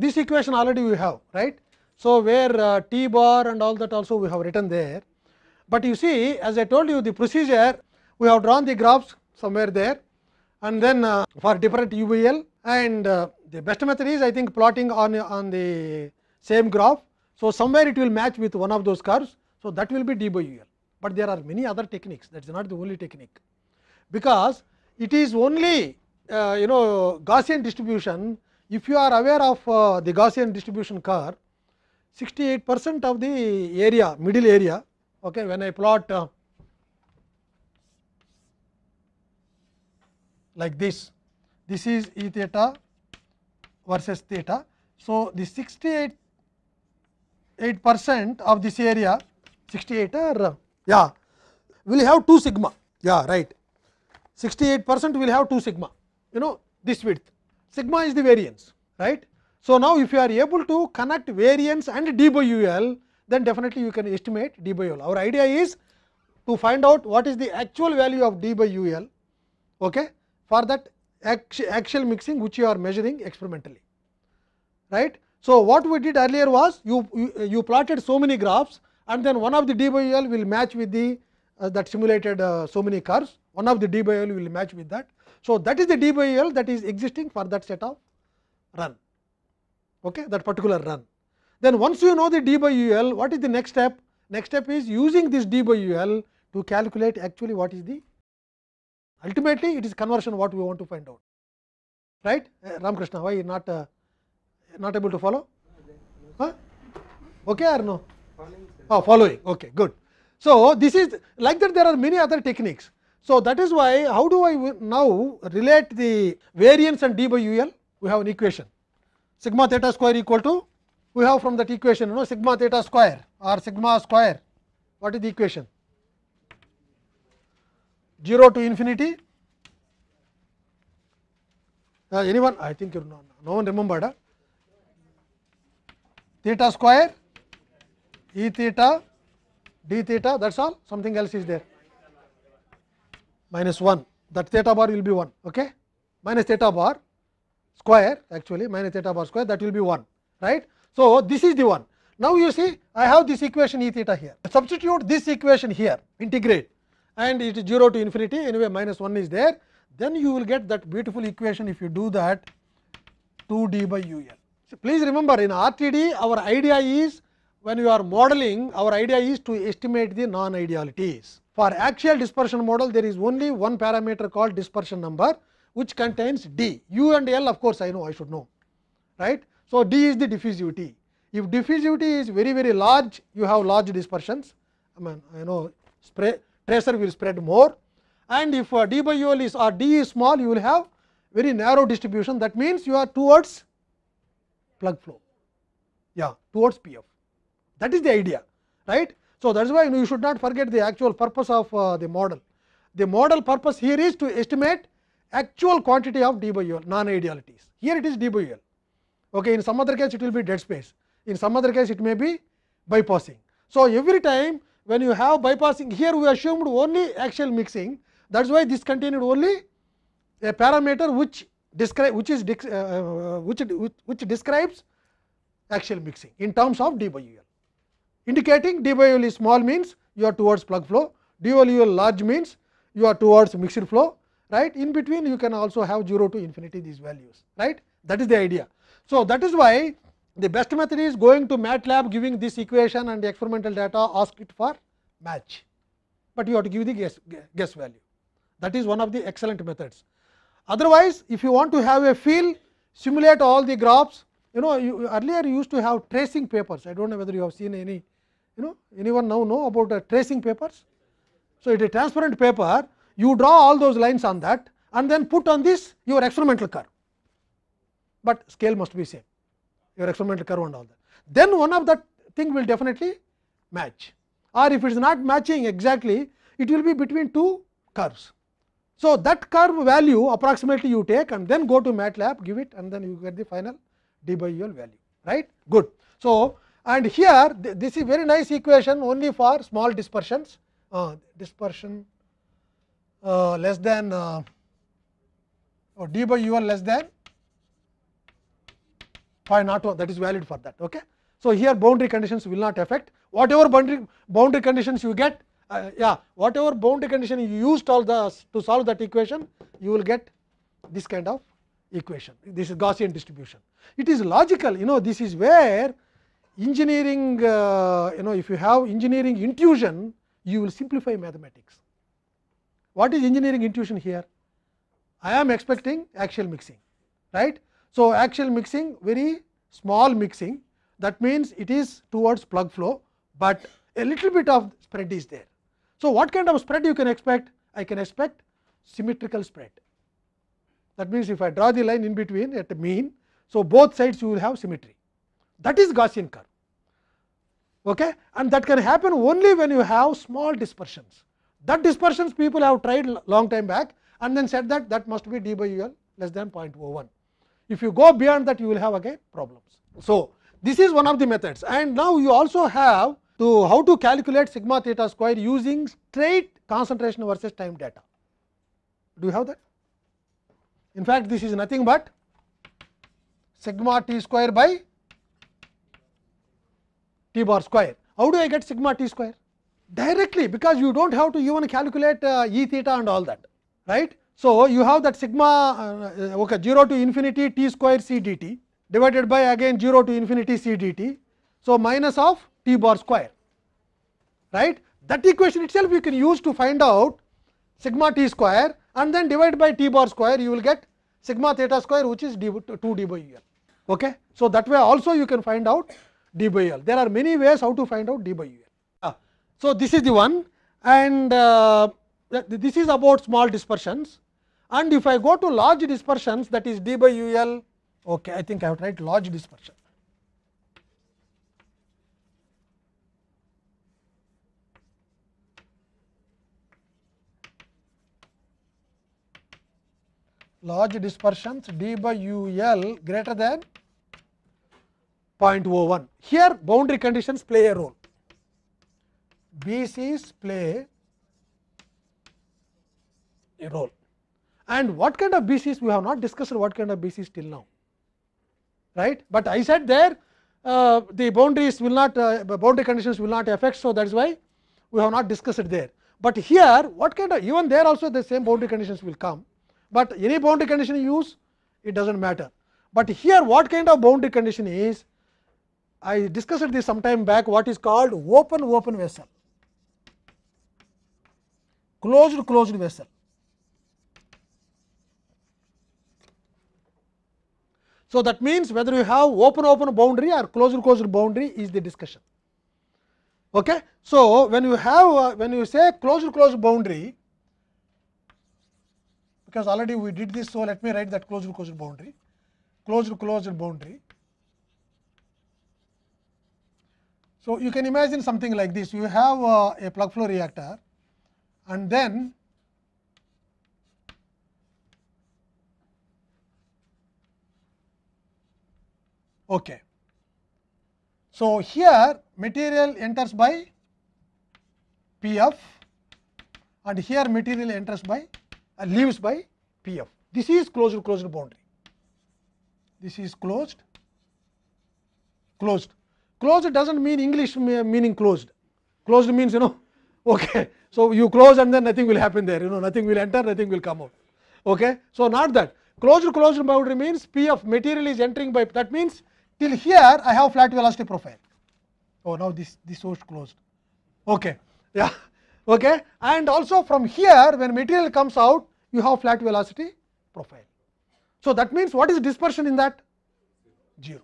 this equation already we have, right. So, where uh, t bar and all that also we have written there, but you see as I told you the procedure we have drawn the graphs somewhere there and then uh, for different UVL and uh, the best method is I think plotting on, on the same graph. So, somewhere it will match with one of those curves. So, that will be d by UL, but there are many other techniques that is not the only technique, because it is only uh, you know Gaussian distribution if you are aware of uh, the Gaussian distribution curve, 68 percent of the area, middle area, okay, when I plot uh, like this, this is E theta versus theta. So, the 68 8 percent of this area, 68 or uh, yeah, will have 2 sigma, yeah, right. 68 percent will have 2 sigma, you know, this width. sigma is the variance right. So, now if you are able to connect variance and d by UL then definitely you can estimate d by UL. Our idea is to find out what is the actual value of d by UL okay, for that axial mixing which you are measuring experimentally right. So, what we did earlier was you, you, you plotted so many graphs and then one of the d by UL will match with the uh, that simulated uh, so many curves one of the d by L will match with that So, that is the d by L that is existing for that set of run, okay, that particular run. Then once you know the d by L, what is the next step? Next step is using this d by L to calculate actually what is the ultimately it is conversion what we want to find out. Right? Uh, Ramakrishna, why not uh, not able to follow? Huh? Okay or no? Following, oh, following. Okay, good. So, this is like that there are many other techniques. So, that is why how do I now relate the variance and d by u l? We have an equation sigma theta square equal to we have from that equation you know sigma theta square or sigma square what is the equation 0 to infinity uh, anyone I think you know no one remembered huh? theta square e theta d theta that is all something else is there minus 1 that theta bar will be 1 okay minus theta bar square actually minus theta bar square that will be 1 right. So, this is the one now you see I have this equation e theta here substitute this equation here integrate and it is 0 to infinity anyway minus 1 is there then you will get that beautiful equation if you do that 2 d by u l. So, please remember in RTD our idea is when you are modeling, our idea is to estimate the non-idealities. For axial dispersion model, there is only one parameter called dispersion number, which contains d. u and l of course, I know I should know. right? So, d is the diffusivity. If diffusivity is very very large, you have large dispersions. I mean, I know spray, tracer will spread more and if d by u l is or d is small, you will have very narrow distribution. That means, you are towards plug flow, yeah towards P f. That is the idea, right. So, that is why you should not forget the actual purpose of uh, the model. The model purpose here is to estimate actual quantity of d by l non-idealities. Here it is d by Okay, in some other case it will be dead space, in some other case it may be bypassing. So, every time when you have bypassing here we assumed only axial mixing that is why this contained only a parameter which describe which is uh, uh, uh, which, which, which describes axial mixing in terms of d by indicating d by u is small means you are towards plug flow, d by u large means you are towards mixed flow right in between you can also have 0 to infinity these values right that is the idea. So, that is why the best method is going to MATLAB giving this equation and the experimental data ask it for match, but you have to give the guess, guess value that is one of the excellent methods. Otherwise, if you want to have a feel simulate all the graphs you know you earlier you used to have tracing papers I do not know whether you have seen any you know anyone now know about the tracing papers. So, it is a transparent paper you draw all those lines on that and then put on this your experimental curve, but scale must be same your experimental curve and all that. Then one of that thing will definitely match or if it is not matching exactly it will be between two curves. So, that curve value approximately you take and then go to MATLAB give it and then you get the final d by u l value right good. So, and here th this is very nice equation only for small dispersions uh, dispersion uh, less than uh, or d by u l less than phi naught 1 that is valid for that. Okay. So, here boundary conditions will not affect whatever boundary boundary conditions you get uh, yeah whatever boundary condition you used all the to solve that equation you will get this kind of equation this is Gaussian distribution. It is logical you know this is where engineering uh, you know if you have engineering intuition you will simplify mathematics. What is engineering intuition here? I am expecting axial mixing right. So, axial mixing very small mixing that means it is towards plug flow, but a little bit of spread is there. So, what kind of spread you can expect? I can expect symmetrical spread. That means, if I draw the line in between at the mean, so both sides you will have symmetry. that is Gaussian curve okay? and that can happen only when you have small dispersions. That dispersions people have tried long time back and then said that that must be d by u l less than 0.01. If you go beyond that you will have again problems. So, this is one of the methods and now you also have to how to calculate sigma theta square using straight concentration versus time data. Do you have that? In fact, this is nothing but sigma t square by t bar square. How do I get sigma t square? Directly because you do not have to even calculate uh, e theta and all that right. So, you have that sigma uh, okay, 0 to infinity t square c dt divided by again 0 to infinity c dt. So, minus of t bar square right that equation itself you can use to find out sigma t square and then divide by t bar square you will get sigma theta square which is d 2 d by u n. Okay. So, that way also you can find out d by L. There are many ways how to find out d by L. Ah, so, this is the one and uh, this is about small dispersions and if I go to large dispersions that is d by U L, okay, I think I have to write large dispersion. large dispersions d by u l greater than 0.01. Here boundary conditions play a role. BCs play a role. And what kind of BCs we have not discussed what kind of BCs till now, right? But I said there uh, the boundaries will not uh, boundary conditions will not affect. So, that is why we have not discussed it there. But here what kind of even there also the same boundary conditions will come, but any boundary condition you use it does not matter. But here what kind of boundary condition is I discussed this some time back what is called open open vessel, closed closed vessel. So, that means whether you have open open boundary or closed closed boundary is the discussion. Okay? So, when you have when you say closed closed boundary, because already we did this, so let me write that closed closed boundary, closed closed boundary. So, you can imagine something like this you have uh, a plug flow reactor and then okay. So, here material enters by P f and here material enters by uh, leaves by P f. This is closed closed boundary. This is closed closed Closed does not mean English meaning closed. Closed means you know, okay. So, you close and then nothing will happen there, you know, nothing will enter, nothing will come out. Okay. So, not that. Closed closed boundary means P of material is entering by that means till here I have flat velocity profile. Oh, now this, this source closed. Okay. Yeah. Okay. And also from here when material comes out you have flat velocity profile. So, that means what is dispersion in that? 0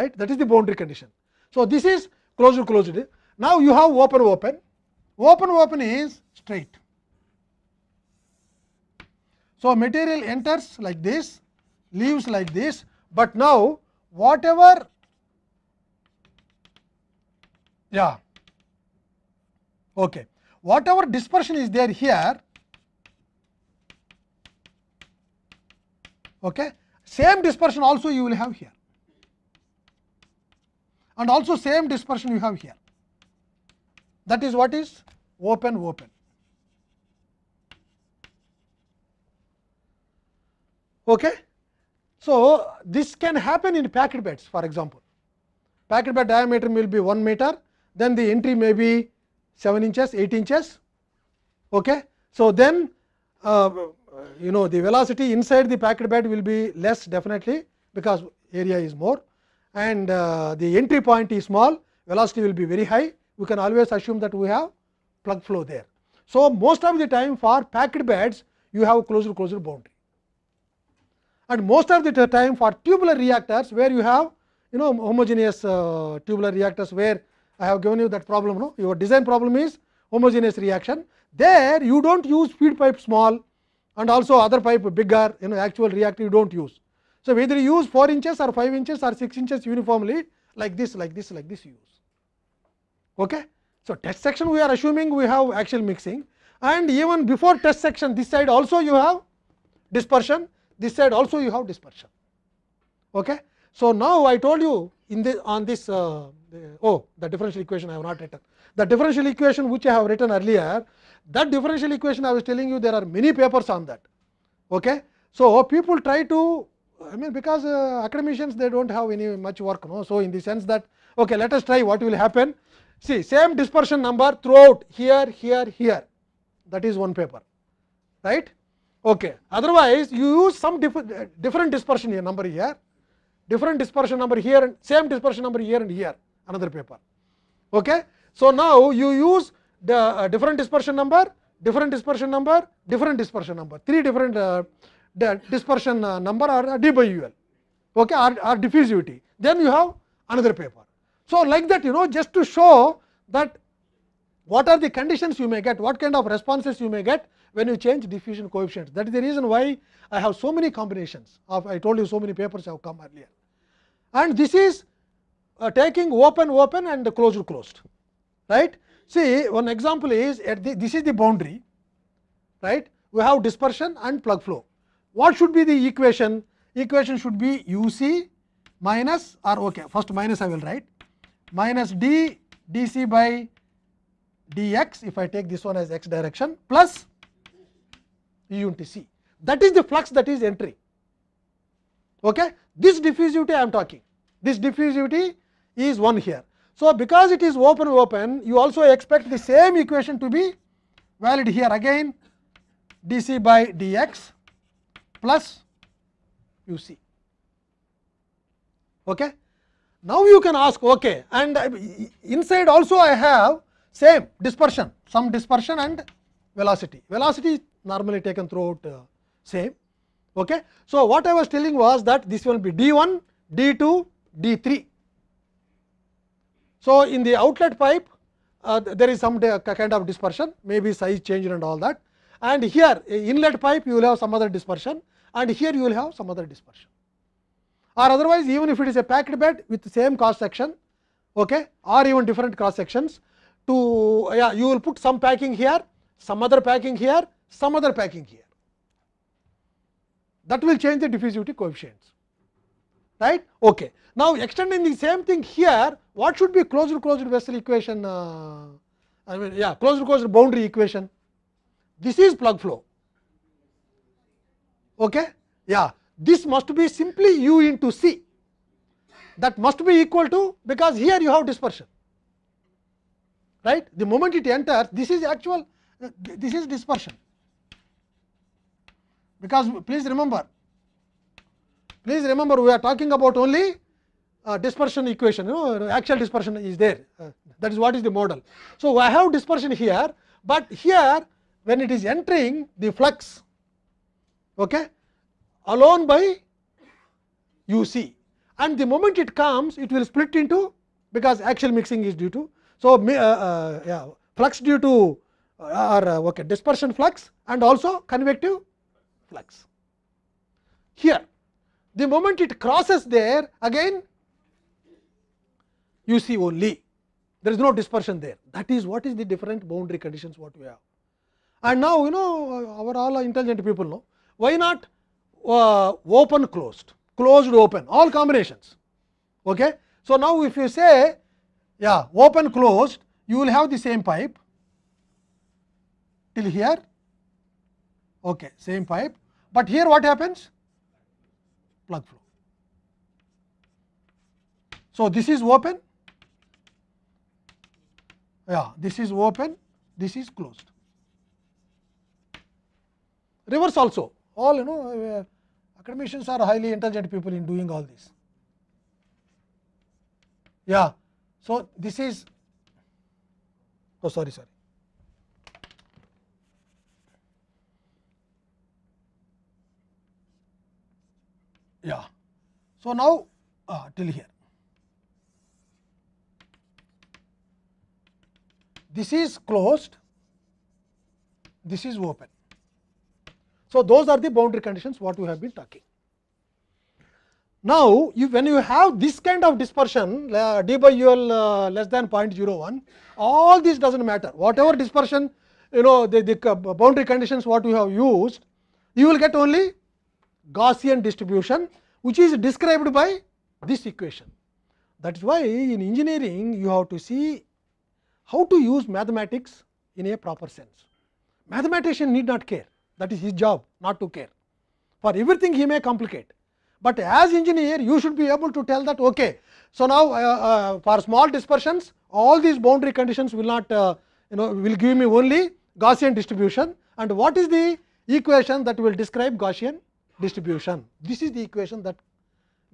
right that is the boundary condition. So, this is closed closed now you have open open open open is straight. So, material enters like this leaves like this, but now whatever yeah okay whatever dispersion is there here okay same dispersion also you will have here and also same dispersion you have here. That is what is open open. Okay? So, this can happen in packet beds for example. Packet bed diameter will be 1 meter, then the entry may be 7 inches, 8 inches. Okay? So, then uh, you know the velocity inside the packet bed will be less definitely because area is more and uh, the entry point is small, velocity will be very high. We can always assume that we have plug flow there. So, most of the time for packed beds, you have closed closer boundary. And most of the time for tubular reactors, where you have you know homogeneous uh, tubular reactors, where I have given you that problem, no? your design problem is homogeneous reaction. There you do not use feed pipe small and also other pipe bigger, you know actual reactor you do not use. So, whether you use 4 inches or 5 inches or 6 inches uniformly like this, like this, like this you use. Okay? So, test section we are assuming we have axial mixing and even before test section this side also you have dispersion, this side also you have dispersion. Okay? So, now I told you in this on this uh, oh the differential equation I have not written. The differential equation which I have written earlier that differential equation I was telling you there are many papers on that. Okay? So, people try to I mean because uh, academicians they do not have any much work. No? So, in the sense that okay, let us try what will happen. See same dispersion number throughout here, here, here that is one paper right. Okay. Otherwise, you use some diff uh, different dispersion here, number here, different dispersion number here and same dispersion number here and here another paper. Okay. So, now you use the uh, different dispersion number, different dispersion number, different dispersion number, three different uh, the dispersion uh, number or uh, d by UL okay, or, or diffusivity. Then you have another paper. So, like that you know just to show that what are the conditions you may get, what kind of responses you may get when you change diffusion coefficients. That is the reason why I have so many combinations of I told you so many papers have come earlier. And this is uh, taking open open and closed closed right. See one example is at the, this is the boundary right we have dispersion and plug flow. What should be the equation? Equation should be UC minus or okay, first minus I will write minus d D C by dx if I take this one as x direction plus u into c. That is the flux that is entering. Okay? This diffusivity I am talking. This diffusivity is 1 here. So, because it is open open, you also expect the same equation to be valid here again dc by dx plus u c. Okay. Now, you can ask okay and inside also I have same dispersion some dispersion and velocity. Velocity is normally taken throughout uh, same. Okay. So, what I was telling was that this will be d 1, d 2, d 3. So, in the outlet pipe uh, there is some uh, kind of dispersion maybe size changed and all that and here inlet pipe you will have some other dispersion and here you will have some other dispersion. Or otherwise even if it is a packed bed with same cross section okay, or even different cross sections to yeah, you will put some packing here, some other packing here, some other packing here. That will change the diffusivity coefficients. right okay now extending the same thing here what should be closed closed vessel equation uh, i mean yeah closed closed boundary equation this is plug flow. Okay? Yeah, this must be simply u into c that must be equal to because here you have dispersion right the moment it enters this is actual this is dispersion because please remember please remember we are talking about only uh, dispersion equation you know axial dispersion is there uh, that is what is the model so i have dispersion here but here when it is entering the flux okay, alone by u c and the moment it comes it will split into because axial mixing is due to. So, uh, uh, yeah, flux due to uh, or uh, okay, dispersion flux and also convective flux. Here the moment it crosses there again you see only there is no dispersion there that is what is the different boundary conditions what we have and now you know our all intelligent people know why not uh, open closed closed open all combinations okay so now if you say yeah open closed you will have the same pipe till here okay same pipe but here what happens plug flow so this is open yeah this is open this is closed reverse also all you know uh, academicians are highly intelligent people in doing all this. Yeah, so this is oh sorry sorry. Yeah, so now uh, till here. This is closed, this is open. So, those are the boundary conditions what we have been talking. Now, you when you have this kind of dispersion uh, d by UL uh, less than 0.01, all this does not matter. Whatever dispersion you know the, the boundary conditions what you have used, you will get only Gaussian distribution which is described by this equation. That is why in engineering you have to see how to use mathematics in a proper sense. Mathematician need not care. that is his job not to care. For everything he may complicate, but as engineer you should be able to tell that okay. So, now uh, uh, for small dispersions all these boundary conditions will not uh, you know will give me only Gaussian distribution and what is the equation that will describe Gaussian distribution. This is the equation that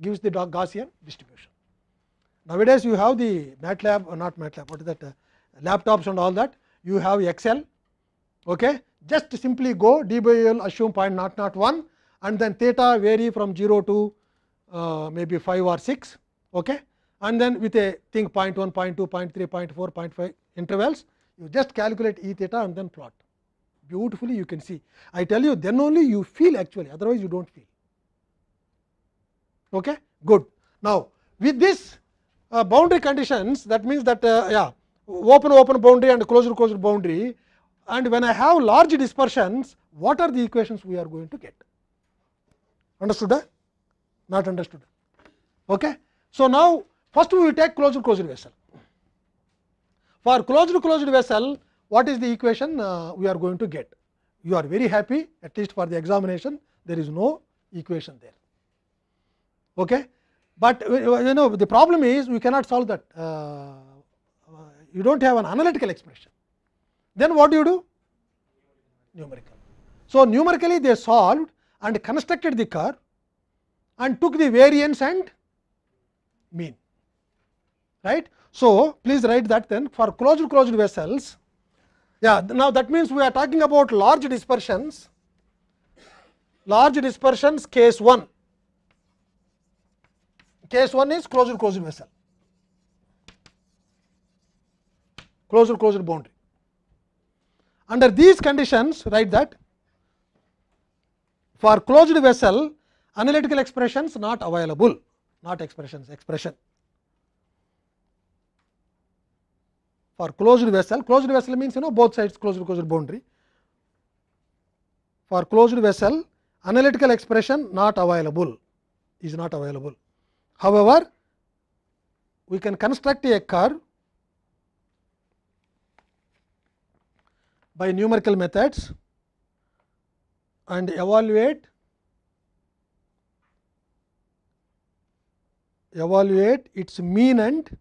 gives the Gaussian distribution. Nowadays you have the MATLAB or uh, not MATLAB what is that uh, laptops and all that you have Excel okay just simply go d by l assume 0.001 and then theta vary from 0 to uh, maybe 5 or 6 okay. and then with a thing 0 0.1, 0 0.2, 0 0.3, 0 0.4, 0.5 intervals you just calculate e theta and then plot beautifully you can see. I tell you then only you feel actually otherwise you do not feel. Okay? Good. Now, with this uh, boundary conditions that means that uh, yeah open open boundary and closed closed boundary and when I have large dispersions, what are the equations we are going to get? Understood? Eh? Not understood. Okay? So, now first we will take closed closed vessel. For closed closed vessel, what is the equation uh, we are going to get? You are very happy at least for the examination, there is no equation there. Okay? But you know the problem is we cannot solve that, uh, you do not have an analytical expression. then what do you do? Numerical. So, numerically they solved and constructed the curve and took the variance and mean. right? So, please write that then for closed closed vessels. Yeah, now that means we are talking about large dispersions, large dispersions case 1. Case 1 is closed closed vessel, closed closed boundary. Under these conditions, write that for closed vessel analytical expressions not available, not expressions, expression. For closed vessel, closed vessel means you know both sides closed closed boundary. For closed vessel, analytical expression not available is not available. However, we can construct a curve by numerical methods and evaluate evaluate its mean and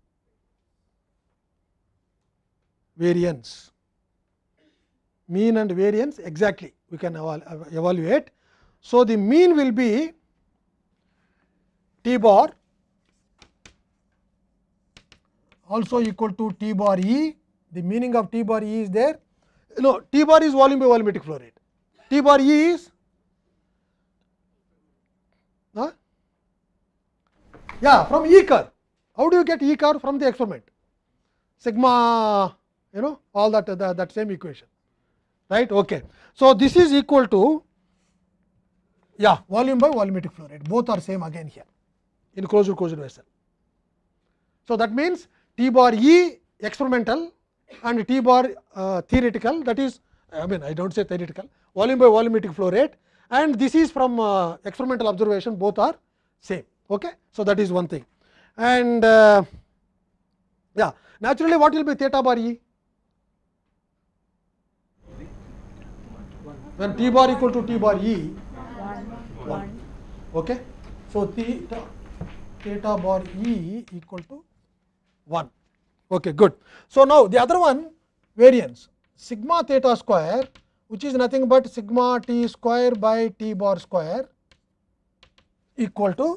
variance. Mean and variance exactly we can evaluate. So, the mean will be t bar also equal to t bar e, the meaning of t bar e is there no T bar is volume by volumetric flow rate. T bar E is huh? yeah from E curve. How do you get E curve from the experiment? Sigma, you know all that that, that same equation, right? Okay. So this is equal to yeah volume by volumetric flow rate. Both are same again here in closed closed vessel. So that means T bar E experimental and T bar uh, theoretical that is I mean I do not say theoretical volume by volumetric flow rate and this is from uh, experimental observation both are same. Okay. So, that is one thing and uh, yeah naturally what will be theta bar E? When T bar equal to T bar E 1. Okay. So, theta, theta bar E equal to 1. Okay, good. So, now the other one variance sigma theta square which is nothing but sigma t square by t bar square equal to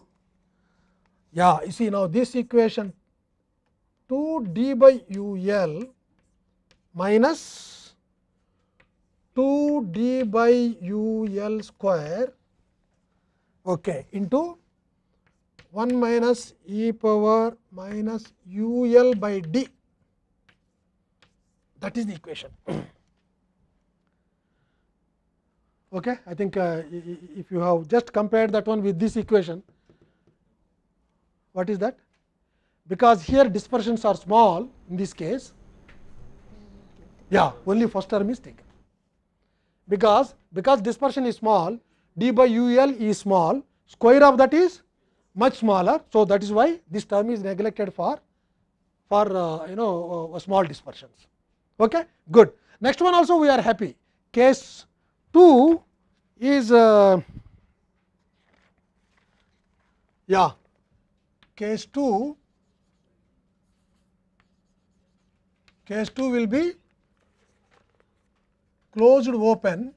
yeah you see now this equation 2 d by u l minus 2 d by u l square okay, into 1 minus e power minus u l by d that is the equation. okay. I think uh, if you have just compared that one with this equation, what is that? Because here dispersions are small in this case, yeah, only first term is taken. Because, because dispersion is small, d by u l is small, square of that is much smaller. So, that is why this term is neglected for for uh, you know uh, small dispersions. Okay? Good. Next one also we are happy. Case 2 is uh, yeah case 2 case 2 will be closed open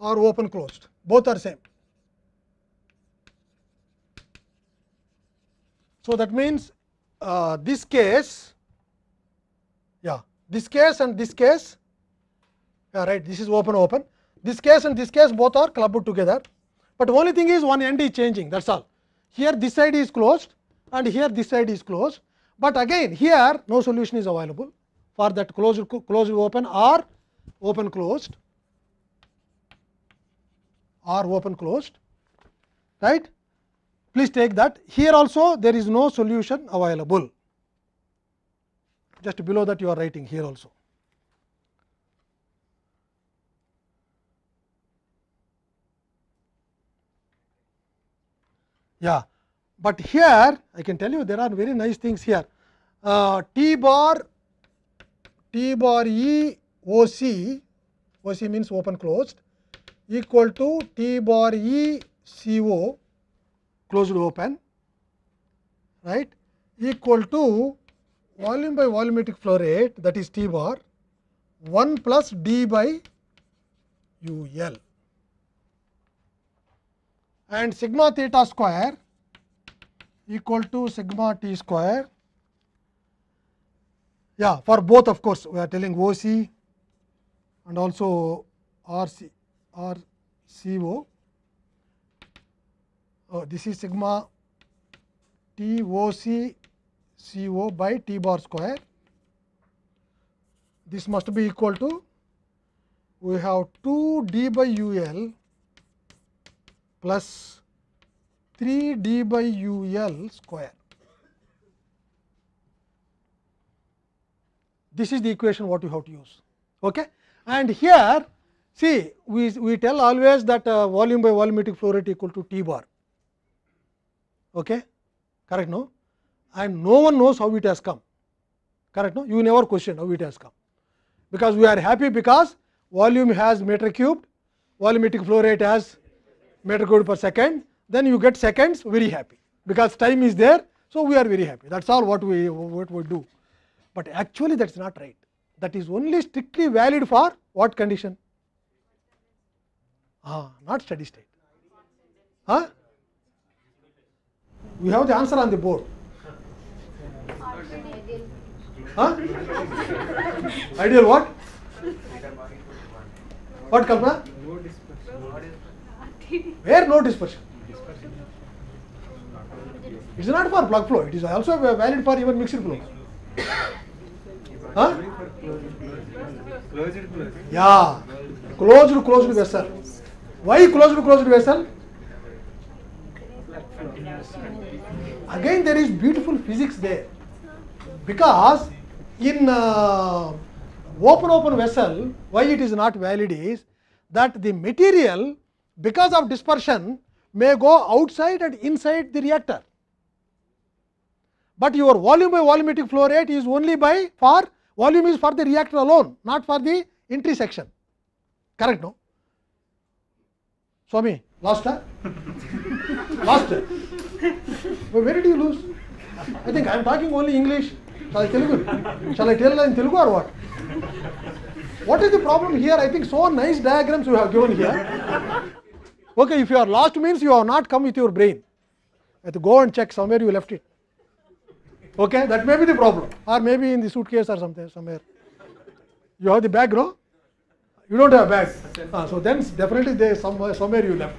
or open closed both are same So, that means uh, this case, yeah, this case and this case, yeah, right, this is open open. This case and this case both are clubbed together, but only thing is one end is changing that is all. Here this side is closed and here this side is closed, but again here no solution is available for that closed closed open or open closed or open closed, right please take that here also there is no solution available just below that you are writing here also. Yeah, but here I can tell you there are very nice things here uh, T bar T bar E O C O C means open closed equal to T bar E C O closed open right equal to volume by volumetric flow rate that is T bar 1 plus D by U L and sigma theta square equal to sigma T square yeah for both of course we are telling OC and also RC RCO oh, this is sigma T O C C O by T bar square. This must be equal to we have 2 d by u l plus 3 d by u l square. This is the equation what you have to use. Okay? And here see we, we tell always that uh, volume by volumetric flow rate equal to T bar okay? correct no? and no one knows how it has come, correct no? you never question how it has come, because we are happy because volume has meter cubed, volumetric flow rate has meter cubed per second, then you get seconds very happy, because time is there, so we are very happy, that is all what we, what we do. But actually that is not right, that is only strictly valid for what condition? Ah, not steady state. Huh? We have the answer on the board. Huh? Ideal what? What, Kalpana? No dispersion. Where no dispersion? It is not for plug flow. It is also valid for even mixed flow. huh? Closed, closed. Yeah. Closed, closed vessel. Why closed, closed vessel? Again, there is beautiful physics there because in uh, open open vessel, why it is not valid is that the material because of dispersion may go outside and inside the reactor. But your volume by volumetric flow rate is only by for volume is for the reactor alone, not for the entry section. Correct, no? Swami, Lost, huh? Lost. Well, where did you lose? I think I'm talking only English. Shall I you? Shall I tell in Telugu or what? What is the problem here? I think so nice diagrams you have given here. Okay, if you are lost means you have not come with your brain. You have to go and check somewhere you left it. Okay, that may be the problem. Or maybe in the suitcase or something somewhere. You have the bag, no? You don't have bags. Uh, ah, so then definitely there is somewhere, somewhere you left.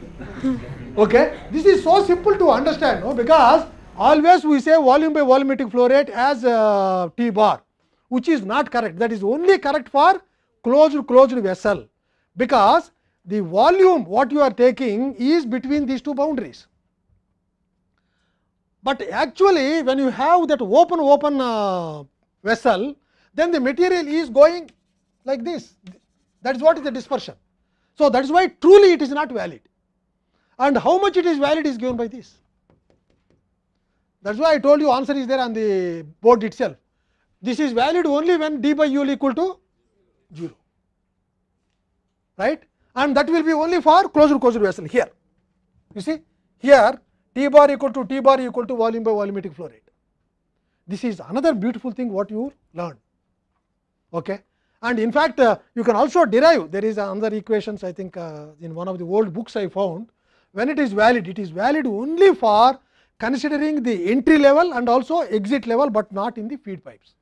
okay. This is so simple to understand no? because always we say volume by volumetric flow rate as uh, T bar which is not correct that is only correct for closed closed vessel because the volume what you are taking is between these two boundaries. But actually when you have that open open uh, vessel then the material is going like this that is what is the dispersion. So, that is why truly it is not valid and how much it is valid is given by this. That is why I told you answer is there on the board itself. This is valid only when d by u equal to 0, right and that will be only for closure closure vessel here. You see here t bar equal to t bar equal to volume by volumetric flow rate. This is another beautiful thing what you learn. Okay. And in fact, uh, you can also derive there is another equations I think uh, in one of the old books I found when it is valid it is valid only for considering the entry level and also exit level, but not in the feed pipes.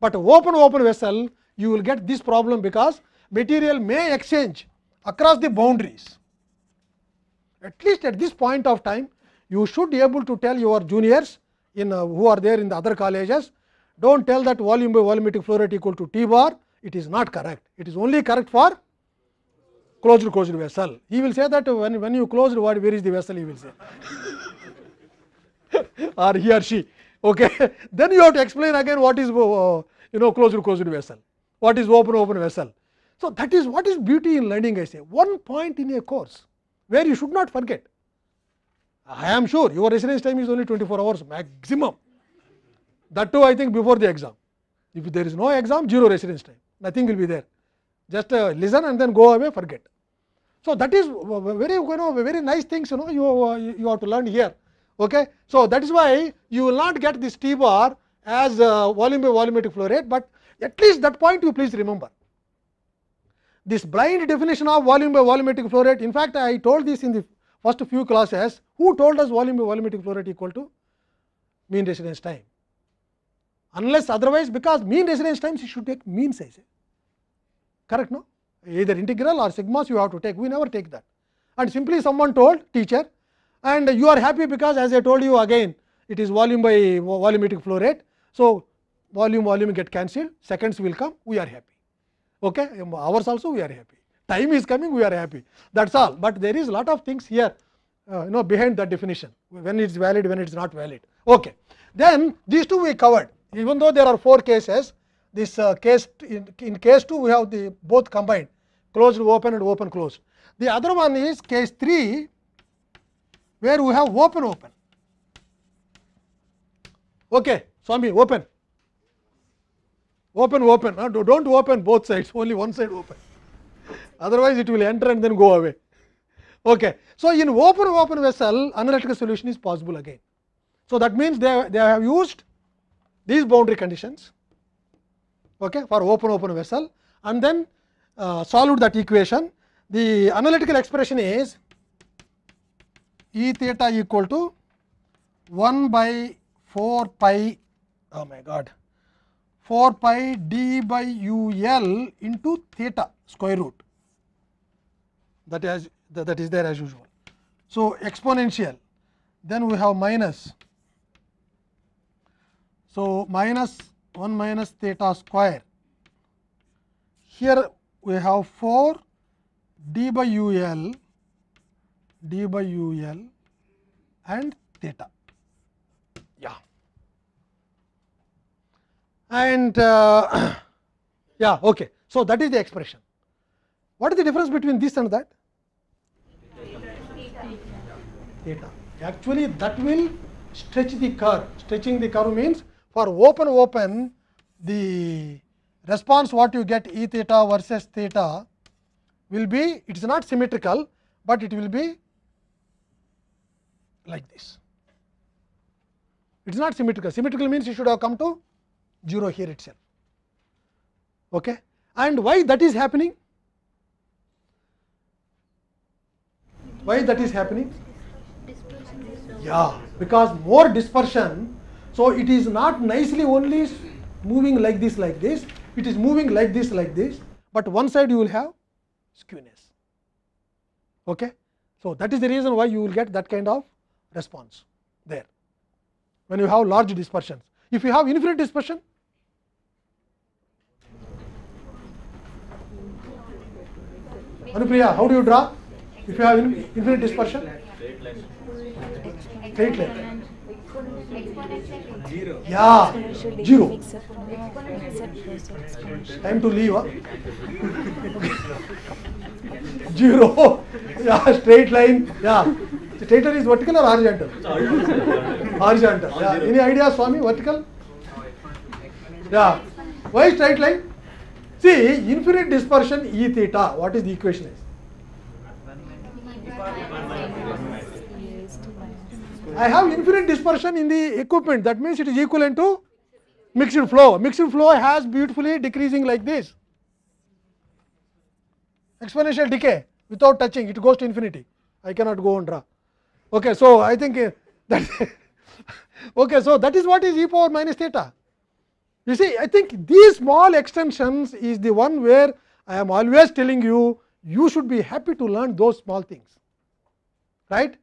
But open open vessel you will get this problem because material may exchange across the boundaries. At least at this point of time you should be able to tell your juniors in uh, who are there in the other colleges don't tell that volume by volumetric flow rate equal to T bar it is not correct. It is only correct for closed closed vessel. He will say that when, when you closed what where is the vessel he will say or he or she. Okay. then you have to explain again what is uh, you know closed closed vessel, what is open open vessel. So, that is what is beauty in learning I say one point in a course where you should not forget. I am sure your residence time is only 24 hours maximum. That too I think before the exam. If there is no exam, zero residence time nothing will be there. Just uh, listen and then go away, forget. So, that is very you know very nice things you know you, uh, you have to learn here. Okay? So, that is why you will not get this T bar as uh, volume by volumetric flow rate, but at least that point you please remember. This blind definition of volume by volumetric flow rate, in fact, I told this in the first few classes, who told us volume by volumetric flow rate equal to mean residence time? unless otherwise because mean residence times you should take mean size correct no either integral or sigmas you have to take we never take that and simply someone told teacher and you are happy because as i told you again it is volume by volumetric flow rate so volume volume get cancelled seconds will come we are happy okay hours also we are happy time is coming we are happy that's all but there is lot of things here uh, you know behind that definition when it is valid when it's not valid okay then these two we covered even though there are four cases, this uh, case in, in case 2 we have the both combined closed open and open closed. The other one is case 3 where we have open open. Okay, Swami open. Open open, uh, don't open both sides, only one side open. Otherwise it will enter and then go away. Okay. So, in open open vessel analytical solution is possible again. So, that means they, they have used these boundary conditions okay, for open open vessel and then uh, that equation. The analytical expression is E theta equal to 1 by 4 pi oh my god 4 pi d by u l into theta square root that is that is there as usual. So, exponential then we have minus So, minus 1 minus theta square. Here we have 4 d by u l d by u l and theta. Yeah. And uh, yeah, okay. So, that is the expression. What is the difference between this and that? Theta. Actually, that will stretch the curve. Stretching the curve means for open open the response what you get e theta versus theta will be it is not symmetrical, but it will be like this. It is not symmetrical. Symmetrical means you should have come to 0 here itself. Okay. And why that is happening? Why that is happening? Yeah, because more dispersion So it is not nicely only moving like this, like this. It is moving like this, like this. But one side you will have skewness. Okay? So that is the reason why you will get that kind of response there when you have large dispersions. If you have infinite dispersion, Anupriya, how do you draw? If you have infinite dispersion, straight line. Yeah, zero. Time to leave, huh? zero. Yeah, straight line. Yeah. The traitor is vertical or horizontal? horizontal. Yeah. Any idea, Swami? Vertical? Yeah. Why straight line? See, infinite dispersion E theta. What is the equation? Is? I have infinite dispersion in the equipment. That means it is equivalent to mixed flow. Mixed flow has beautifully decreasing like this. Exponential decay without touching, it goes to infinity. I cannot go and draw. Okay, so I think uh, that okay, so that is what is e power minus theta. You see, I think these small extensions is the one where I am always telling you, you should be happy to learn those small things, right?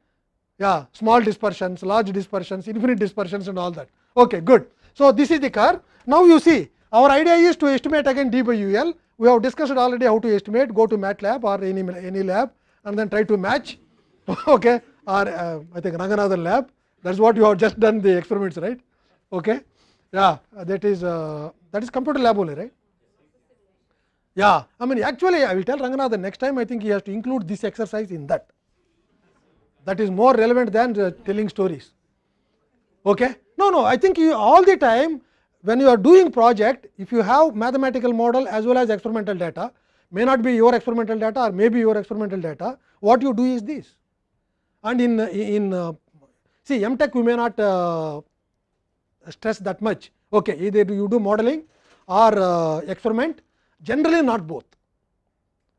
yeah small dispersions large dispersions infinite dispersions and all that okay good so this is the curve now you see our idea is to estimate again d by ul we have discussed already how to estimate go to matlab or any any lab and then try to match okay or uh, i think ranganathan lab that's what you have just done the experiments right okay yeah that is uh, that is computer lab only right yeah i mean actually i will tell ranganathan next time i think he has to include this exercise in that that is more relevant than uh, telling stories. Okay? No, no, I think you all the time when you are doing project, if you have mathematical model as well as experimental data, may not be your experimental data or maybe your experimental data, what you do is this. And in, in uh, see M Tech we may not uh, stress that much. Okay, either you do modeling or uh, experiment, generally not both.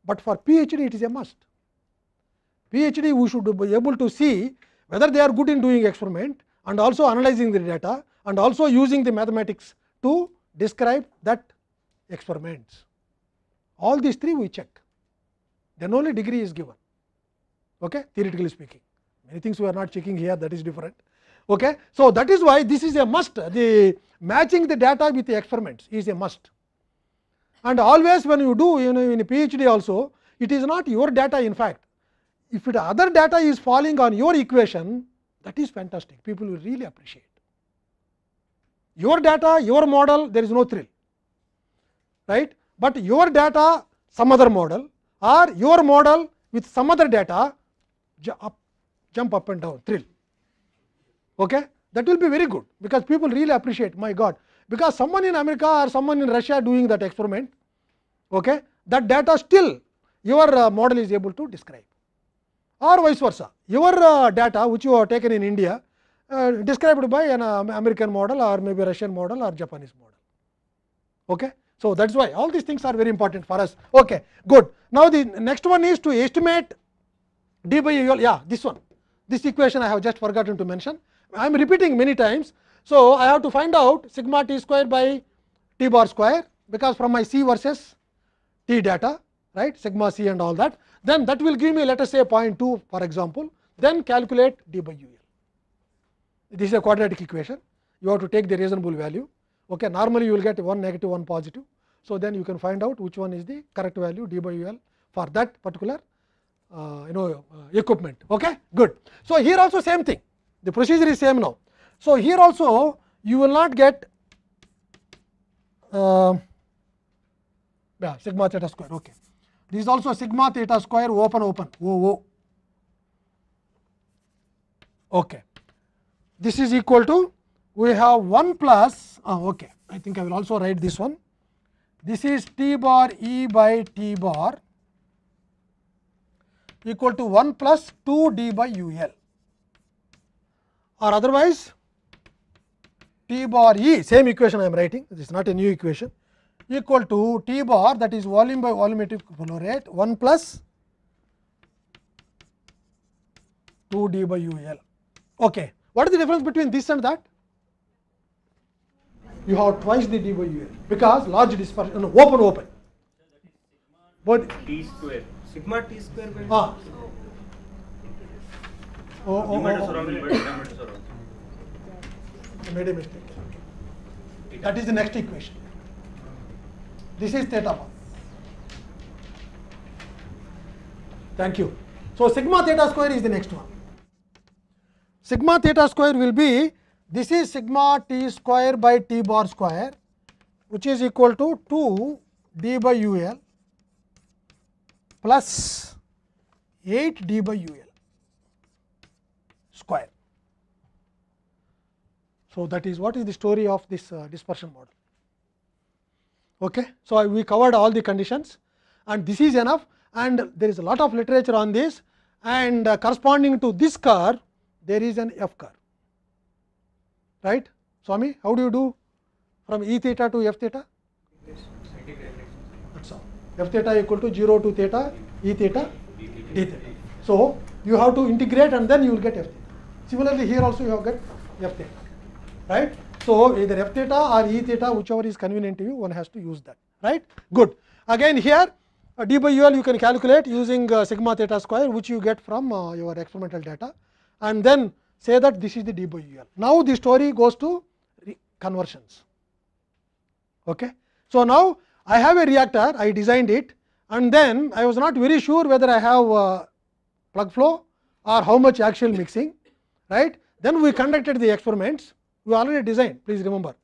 But for PhD it is a must. PhD we should be able to see whether they are good in doing experiment and also analyzing the data and also using the mathematics to describe that experiments. All these three we check, then only degree is given, okay, theoretically speaking. Many things we are not checking here that is different. Okay. So, that is why this is a must, the matching the data with the experiments is a must. And always when you do you know, in a PhD also, it is not your data in fact, if it other data is falling on your equation, that is fantastic. People will really appreciate. Your data, your model, there is no thrill, right? But your data, some other model, or your model with some other data, up, jump up and down, thrill. Okay? That will be very good because people really appreciate. My God, because someone in America or someone in Russia doing that experiment, okay, that data still your uh, model is able to describe or vice versa. Your uh, data which you have taken in India uh, described by an uh, American model or maybe Russian model or Japanese model. Okay? So, that is why all these things are very important for us. Okay, good. Now, the next one is to estimate d by u l. Yeah, this one. This equation I have just forgotten to mention. I am repeating many times. So, I have to find out sigma t square by t bar square because from my c versus t data, right, sigma c and all that then that will give me let us say 0.2 for example, then calculate d by u l. This is a quadratic equation, you have to take the reasonable value. Okay. Normally, you will get one negative, one positive. So, then you can find out which one is the correct value d by u l for that particular uh, you know uh, equipment. Okay. Good. So, here also same thing, the procedure is same now. So, here also you will not get uh, yeah, sigma theta square. Okay. This is also sigma theta square open open o o Okay. This is equal to we have 1 plus ah, okay. I think I will also write this one. This is T bar E by T bar equal to 1 plus 2 D by U L or otherwise T bar E same equation I am writing this is not a new equation equal to T bar that is volume by volumetric flow rate 1 plus 2 d by u l. Okay. What is the difference between this and that? You have twice the d by u l because large dispersion no, open open. What? T square. Sigma t square by ah. Oh, oh, oh, oh. I made a mistake. That is the next equation. This is theta bar. Thank you. So, sigma theta square is the next one. Sigma theta square will be this is sigma t square by t bar square which is equal to 2 d by u l plus 8 d by u l square. So, that is what is the story of this uh, dispersion model. Okay? So, i we covered all the conditions and this is enough and there is a lot of literature on this and corresponding to this car there is an f car Right? Swami, how do you do from e theta to f theta? That's all. f theta equal to 0 to theta, e theta, d theta. So, you have to integrate and then you will get f theta. Similarly, here also you have get f theta. Right? So, either f theta or e theta whichever is convenient to you one has to use that right. Good. Again here uh, d by ul you can calculate using uh, sigma theta square which you get from uh, your experimental data and then say that this is the d by ul. Now, the story goes to conversions. Okay. So, now I have a reactor I designed it and then I was not very sure whether I have plug flow or how much axial mixing right. Then we conducted the experiments we already designed, please remember.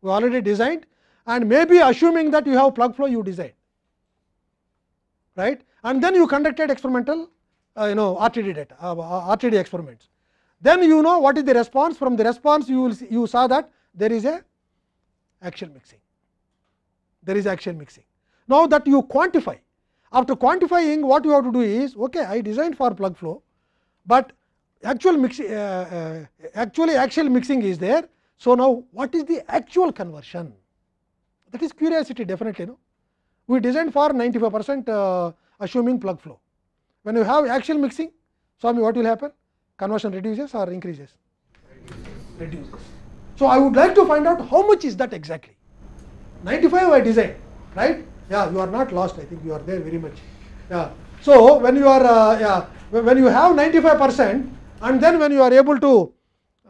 We already designed and maybe assuming that you have plug flow, you designed. Right? And then you conducted experimental, uh, you know, RTD data, uh, uh RTD experiments. Then you know what is the response. From the response, you will see, you saw that there is a axial mixing. There is action mixing. Now that you quantify, after quantifying, what you have to do is, okay, I designed for plug flow, but actual mixing, uh, uh, actually axial mixing is there so, now what is the actual conversion? That is curiosity definitely. No? We designed for 95 percent uh, assuming plug flow. When you have axial mixing, so what will happen? Conversion reduces or increases? Reduces. So, I would like to find out how much is that exactly. 95 I designed, right? Yeah, you are not lost, I think you are there very much. Yeah. So, when you are, uh, yeah, when you have 95 percent and then when you are able to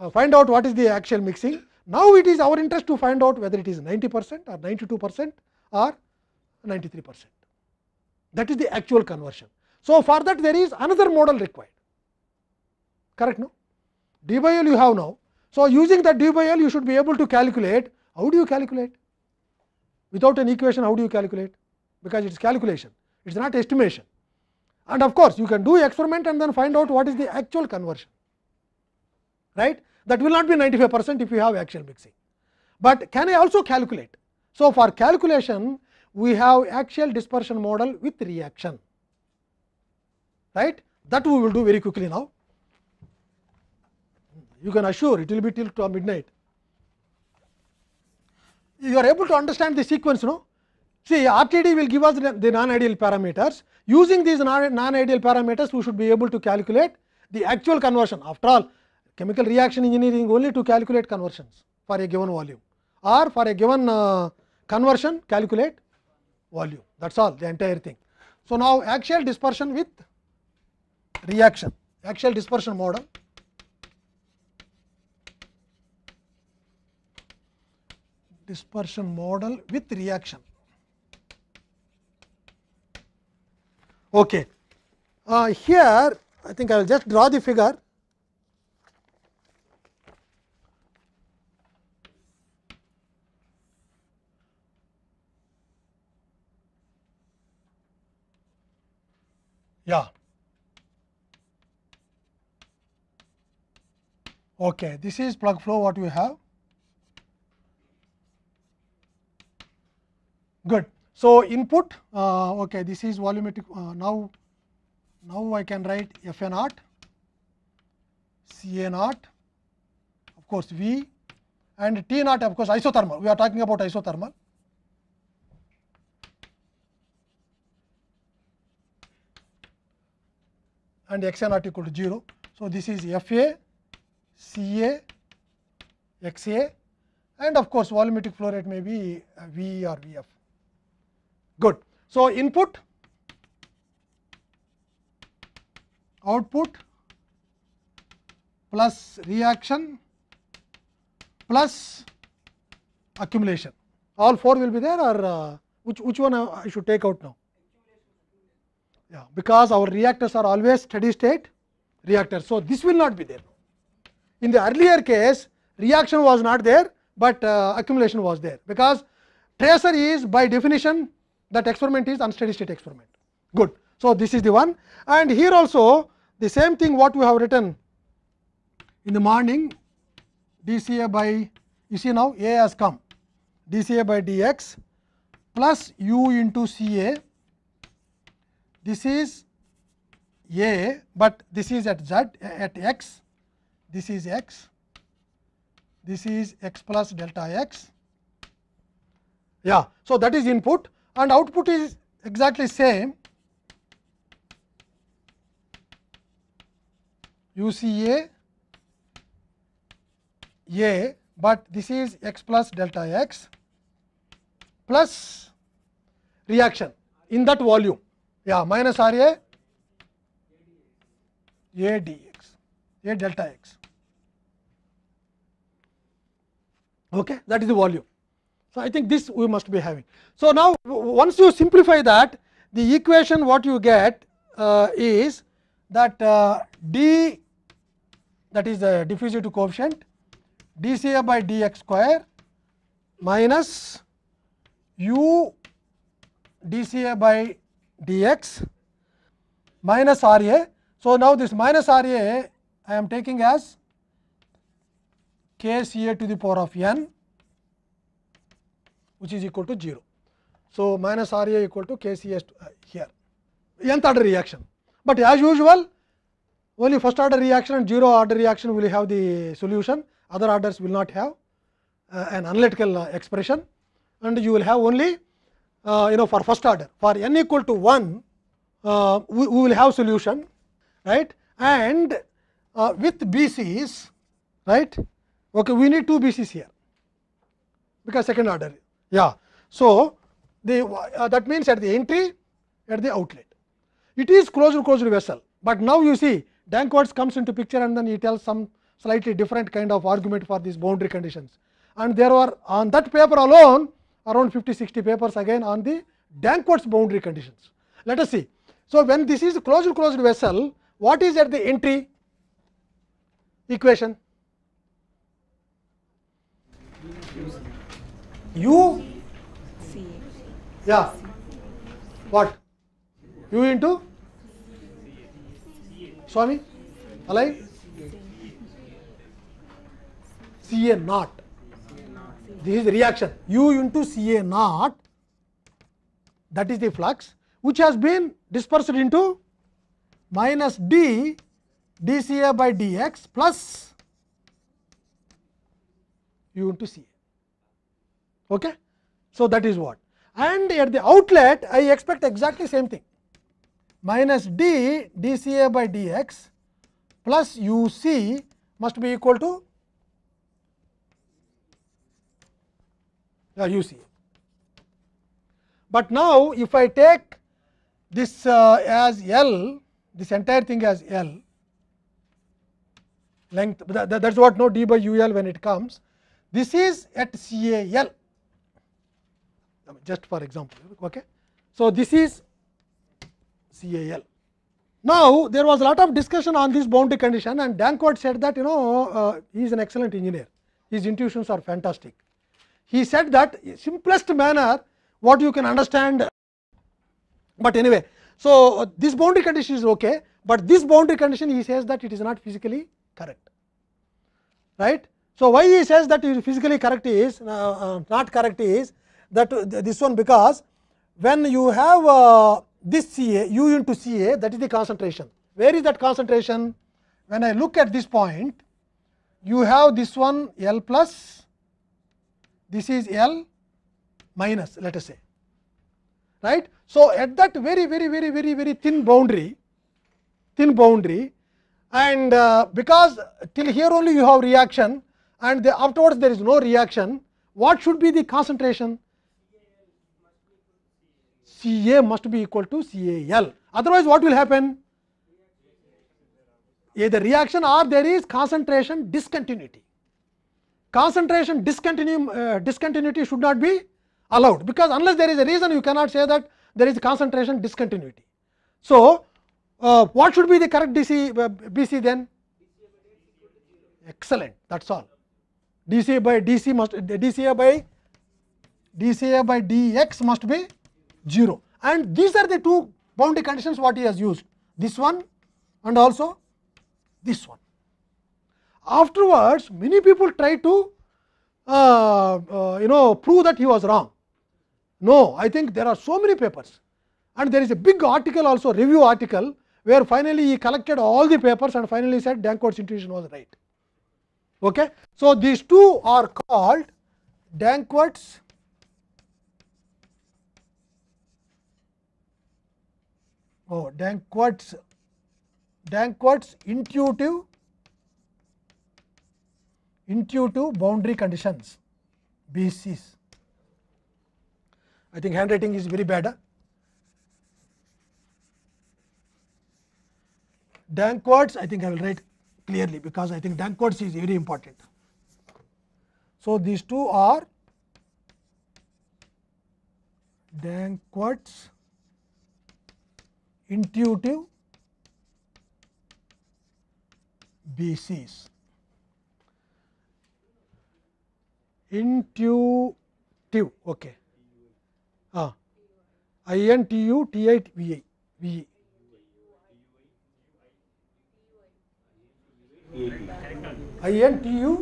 uh, find out what is the actual mixing. Now, it is our interest to find out whether it is 90 percent or 92 percent or 93 percent. That is the actual conversion. So, for that there is another model required, correct no? d by L you have now. So, using that d by L you should be able to calculate, how do you calculate? Without an equation how do you calculate? Because it is calculation, it is not estimation. And of course, you can do experiment and then find out what is the actual conversion. right that will not be 95 percent if you have axial mixing, but can I also calculate. So, for calculation we have axial dispersion model with reaction right that we will do very quickly now. You can assure it will be till to midnight. You are able to understand the sequence no? See RTD will give us the non ideal parameters. Using these non ideal parameters we should be able to calculate the actual conversion. After all chemical reaction engineering only to calculate conversions for a given volume or for a given uh, conversion calculate volume thats all the entire thing. So, now axial dispersion with reaction axial dispersion model dispersion model with reaction. Okay. Uh, here I think I will just draw the figure Yeah. Okay, this is plug flow what we have. Good. So, input uh, okay, this is volumetric uh, now now I can write F a naught, C a naught, of course, V and T naught of course isothermal. We are talking about isothermal. and x naught equal to 0. So, this is F A, C A, X A and of course, volumetric flow rate may be V or V F. Good. So, input, output plus reaction plus accumulation. All four will be there or uh, which, which one I should take out now? yeah, because our reactors are always steady state reactors. So, this will not be there. In the earlier case, reaction was not there, but uh, accumulation was there, because tracer is by definition that experiment is unsteady state experiment. Good. So, this is the one and here also the same thing what we have written in the morning dCA by you see now A has come dCA by dx plus u into CA this is a, but this is at z at x, this is x, this is x plus delta x. Yeah, so that is input and output is exactly same. You see a, but this is x plus delta x plus reaction in that volume yeah minus R A A D X A delta X. Okay, that is the volume. So, I think this we must be having. So, now once you simplify that the equation what you get uh, is that uh, d that is the diffusivity coefficient dCA by dx square minus u dCA by dx minus RA. So, now this minus RA I am taking as KCA to the power of n which is equal to 0. So, minus RA equal to KCA here nth order reaction, but as usual only first order reaction and zero order reaction will have the solution other orders will not have uh, an analytical expression and you will have only uh, you know for first order for n equal to 1 uh, we, we, will have solution right and uh, with BCs right okay we need two BCs here because second order yeah so the uh, that means at the entry at the outlet it is closed closed vessel but now you see Dankwards comes into picture and then he tells some slightly different kind of argument for these boundary conditions and there were on that paper alone around 50 60 papers again on the Dankwart's boundary conditions. Let us see. So, when this is closed closed vessel, what is at the entry equation? U C. Yeah. What? U into Swami? Alive? a not this is the reaction u into C A naught that is the flux which has been dispersed into minus d d C A by d x plus u into C A. Okay? So, that is what and at the outlet I expect exactly same thing minus d d C A by d x plus u c must be equal to the UCA. But now, if I take this uh, as L, this entire thing as L length, that, that is what no d by u l when it comes. This is at CAL. just for example. Okay. So, this is C A L. Now, there was a lot of discussion on this boundary condition and Dankort said that you know uh, he is an excellent engineer, his intuitions are fantastic. He said that simplest manner what you can understand, but anyway. So, uh, this boundary condition is okay, but this boundary condition he says that it is not physically correct. right? So, why he says that it is physically correct is uh, uh not correct is that uh, this one because when you have uh, this C A u into C A that is the concentration. Where is that concentration? When I look at this point, you have this one L plus this is L minus let us say right. So, at that very very very very very thin boundary thin boundary and uh, because till here only you have reaction and the afterwards there is no reaction what should be the concentration C A must be equal to C A L otherwise what will happen either reaction or there is concentration discontinuity concentration uh, discontinuity should not be allowed because unless there is a reason you cannot say that there is concentration discontinuity. So, uh, what should be the correct DC, uh, BC then? Excellent, that is all. DC by DC must DCA by DCA by dx must be 0 and these are the two boundary conditions what he has used this one and also this one. afterwards many people try to uh, uh, you know prove that he was wrong. No, I think there are so many papers and there is a big article also review article where finally he collected all the papers and finally said Dancourt's intuition was right. Okay. So, these two are called Dancourt's oh Dancourt's Dancourt's intuitive intuitive boundary conditions BCs. I think handwriting is very bad. Huh? Dankwards, I think I will write clearly because I think Dankwards is very important. So, these two are Dankwards intuitive BCs. Intuitive okay I N T U T I V I V E I N T U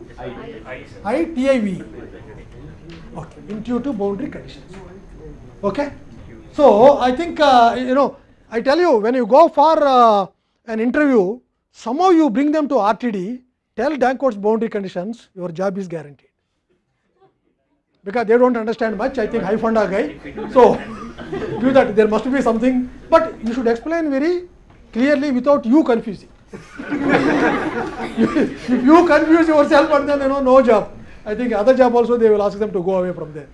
I T I V okay intuitive boundary conditions okay so I think you know I tell you when you go for an interview some you bring them to RTD tell Danckwerts boundary conditions your job is guarantee because they don't understand much. I think high funda guy. So do that. There must be something, but you should explain very clearly without you confusing. if you confuse yourself and then you know no job. I think other job also they will ask them to go away from there.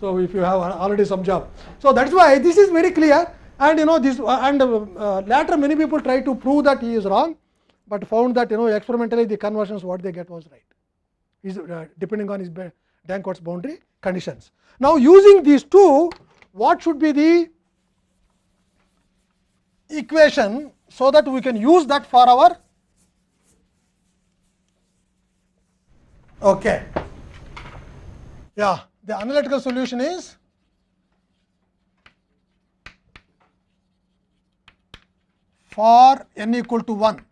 So if you have already some job, so that's why this is very clear. And you know this, uh, and uh, later many people try to prove that he is wrong, but found that you know experimentally the conversions what they get was right. Is uh, depending on his Dancourt's boundary, conditions. Now, using these two, what should be the equation, so that we can use that for our okay. Yeah, the analytical solution is for n equal to 1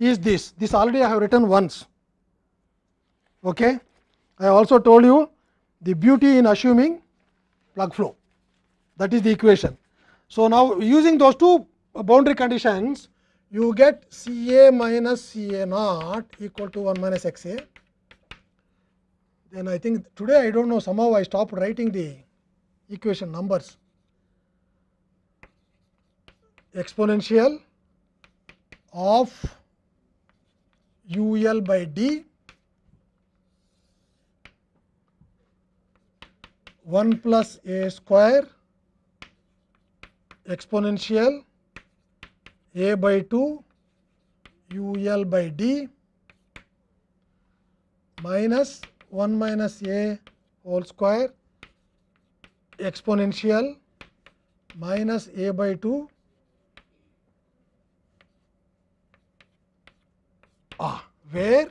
is this. This already I have written once. Okay. I also told you the beauty in assuming plug flow that is the equation. So, now using those two boundary conditions you get C A minus C A naught equal to 1 minus X A. Then I think today I do not know somehow I stopped writing the equation numbers exponential of u l by d 1 plus a square exponential a by 2 u l by d minus 1 minus a whole square exponential minus a by 2 ah, where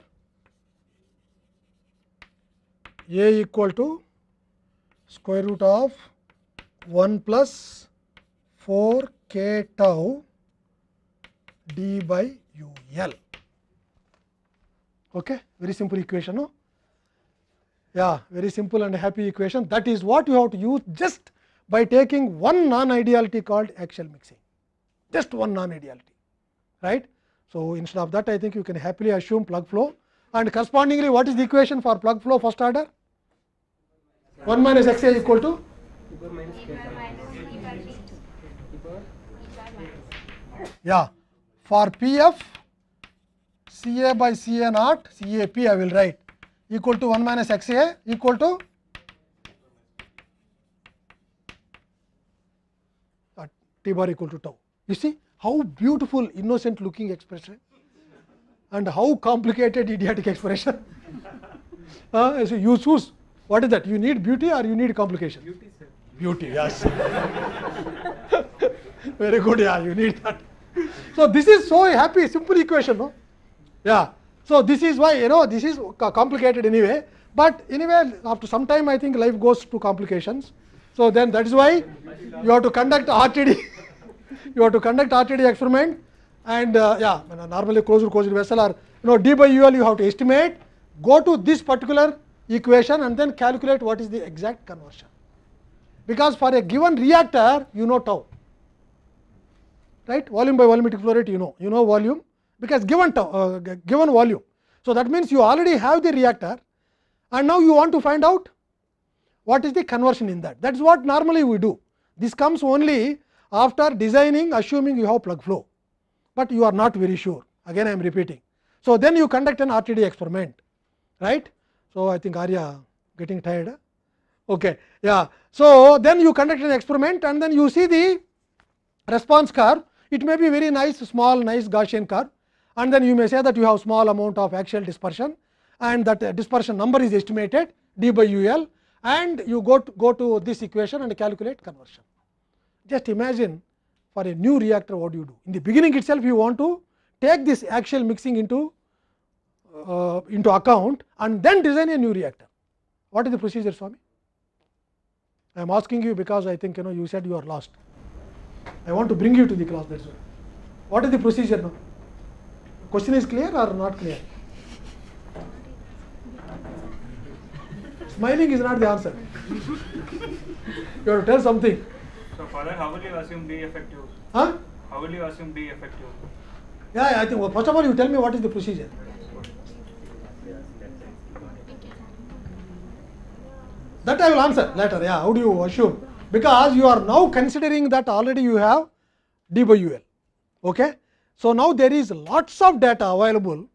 a equal to square root of 1 plus 4 k tau d by u l. Okay, very simple equation. No? Yeah, very simple and happy equation. That is what you have to use just by taking one non ideality called axial mixing, just one non ideality. right? So, instead of that, I think you can happily assume plug flow and correspondingly, what is the equation for plug flow first order? 1 minus x is equal to yeah for pf ca by ca naught cap i will write equal to 1 minus xa equal to t bar equal to tau you see how beautiful innocent looking expression and how complicated idiotic expression uh, so you choose What is that? You need beauty or you need complication? Beauty, sir. Beauty, yes. Very good, yeah, you need that. So this is so happy, simple equation, no? Yeah. So this is why, you know, this is complicated anyway. But anyway, after some time, I think life goes to complications. So then that is why you have to conduct RTD. you have to conduct RTD experiment. And uh, yeah, normally closed closed vessel or you know D by UL you have to estimate. Go to this particular equation and then calculate what is the exact conversion. Because for a given reactor, you know tau, right? Volume by volumetric flow rate, you know, you know volume because given tau, uh, given volume. So that means you already have the reactor, and now you want to find out what is the conversion in that. That is what normally we do. This comes only after designing, assuming you have plug flow, but you are not very sure. Again, I am repeating. So then you conduct an RTD experiment, right? So, I think Arya getting tired. Okay. Yeah. So, then you conduct an experiment and then you see the response curve. It may be very nice small nice Gaussian curve and then you may say that you have small amount of axial dispersion and that uh, dispersion number is estimated d by u l and you go to, go to this equation and calculate conversion. Just imagine for a new reactor what do you do. In the beginning itself you want to take this axial mixing into uh, into account and then design a new reactor. What is the procedure Swami? I am asking you because I think you know you said you are lost. I want to bring you to the class that is why. What is the procedure now? Question is clear or not clear? Smiling is not the answer. you have to tell something. So father, how will you assume be effective? Huh? How will you assume be effective? Yeah, I think well, first of all you tell me what is the procedure. That I will answer later. Yeah, how do you assure Because you are now considering that already you have d by u l. Okay? So, now there is lots of data available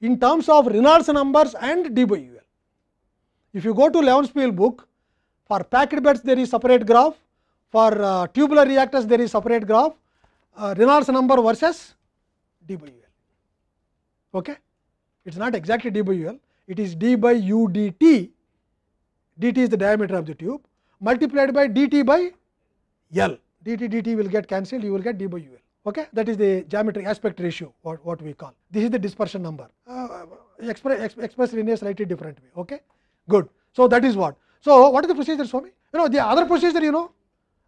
in terms of Reynolds numbers and d by u l. If you go to Levenspiel book, for packed beds there is separate graph, for uh, tubular reactors there is separate graph, uh, Reynolds number versus d by u l. Okay? its not exactly d by u l, it is d by u d t dt is the diameter of the tube multiplied by dt by L. dt dt will get cancelled, you will get d by U Okay? That is the geometric aspect ratio, what, what we call. This is the dispersion number. Uh, express, ex, express a slightly different way. Okay? Good. So, that is what. So, what is the procedure, Swami? You know, the other procedure, you know,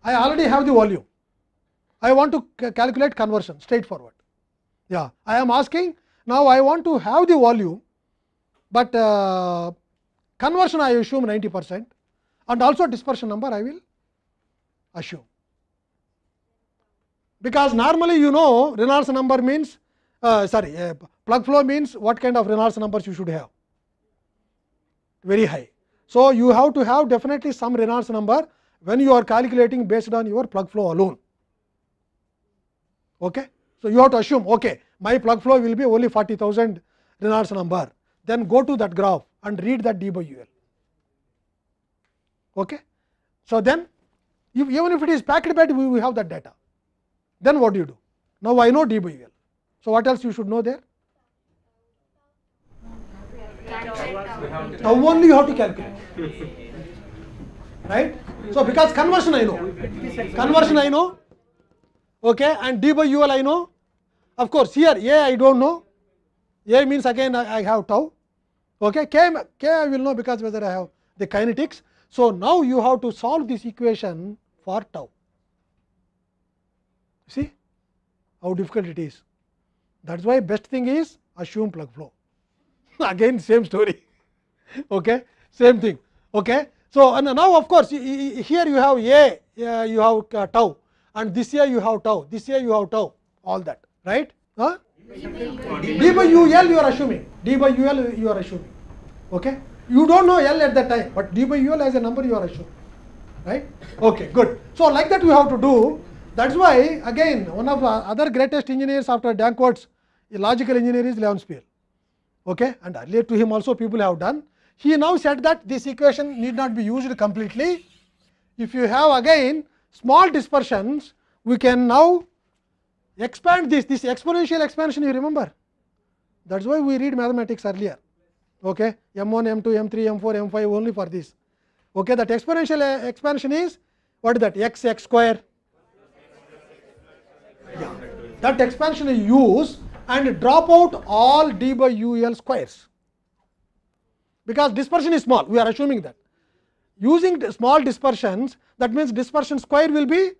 I already have the volume. I want to calculate conversion straightforward. Yeah, I am asking now I want to have the volume, but uh, Conversion I assume 90 percent and also dispersion number I will assume. Because normally you know Reynolds number means uh, sorry uh, plug flow means what kind of Reynolds numbers you should have very high. So, you have to have definitely some Reynolds number when you are calculating based on your plug flow alone. Okay? So, you have to assume okay, my plug flow will be only 40,000 Reynolds number. Then go to that graph and read that d by u l. Okay? So, then if even if it is packed bed, we, we have that data. Then what do you do? Now, I know d by u l. So, what else you should know there? Now, only you have to calculate. Right? So, because conversion I know, conversion I know, okay, and d by know. Of course, here a I do not know, a means again I, I have tau, Okay, K, K I will know because whether I have the kinetics. So, now you have to solve this equation for tau. See how difficult it is. That is why best thing is assume plug flow. Again same story. okay, same thing. Okay. So, and now of course, here you have A, uh, you have uh, tau and this here you have tau, this here you have tau all that right. Huh? D by UL you are assuming. D by UL you are assuming. Okay? You don't know L at that time, but D by UL as a number you are assuming. Right? Okay, good. So like that we have to do. That's why again one of other greatest engineers after Dankwart's logical engineer is Leon Spear. Okay? And earlier to him also people have done. He now said that this equation need not be used completely. If you have again small dispersions, we can now expand this, this exponential expansion you remember. That is why we read mathematics earlier. Okay, m m m m1, m m3, m m5 only for this. Okay, that exponential expansion is what is that? x, x square. Yeah. That expansion is use and drop out all d by l squares. Because dispersion is small, we are assuming that. Using small dispersions, that means dispersion square will be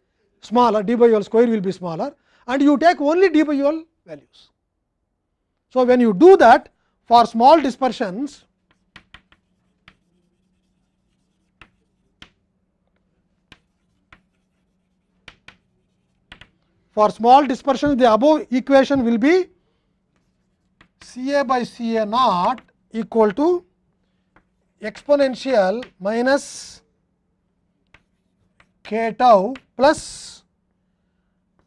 smaller, d by ul square will be smaller. and you take only dBol values. So, when you do that for small dispersions, for small dispersions the above equation will be C A by C A naught equal to exponential minus k tau plus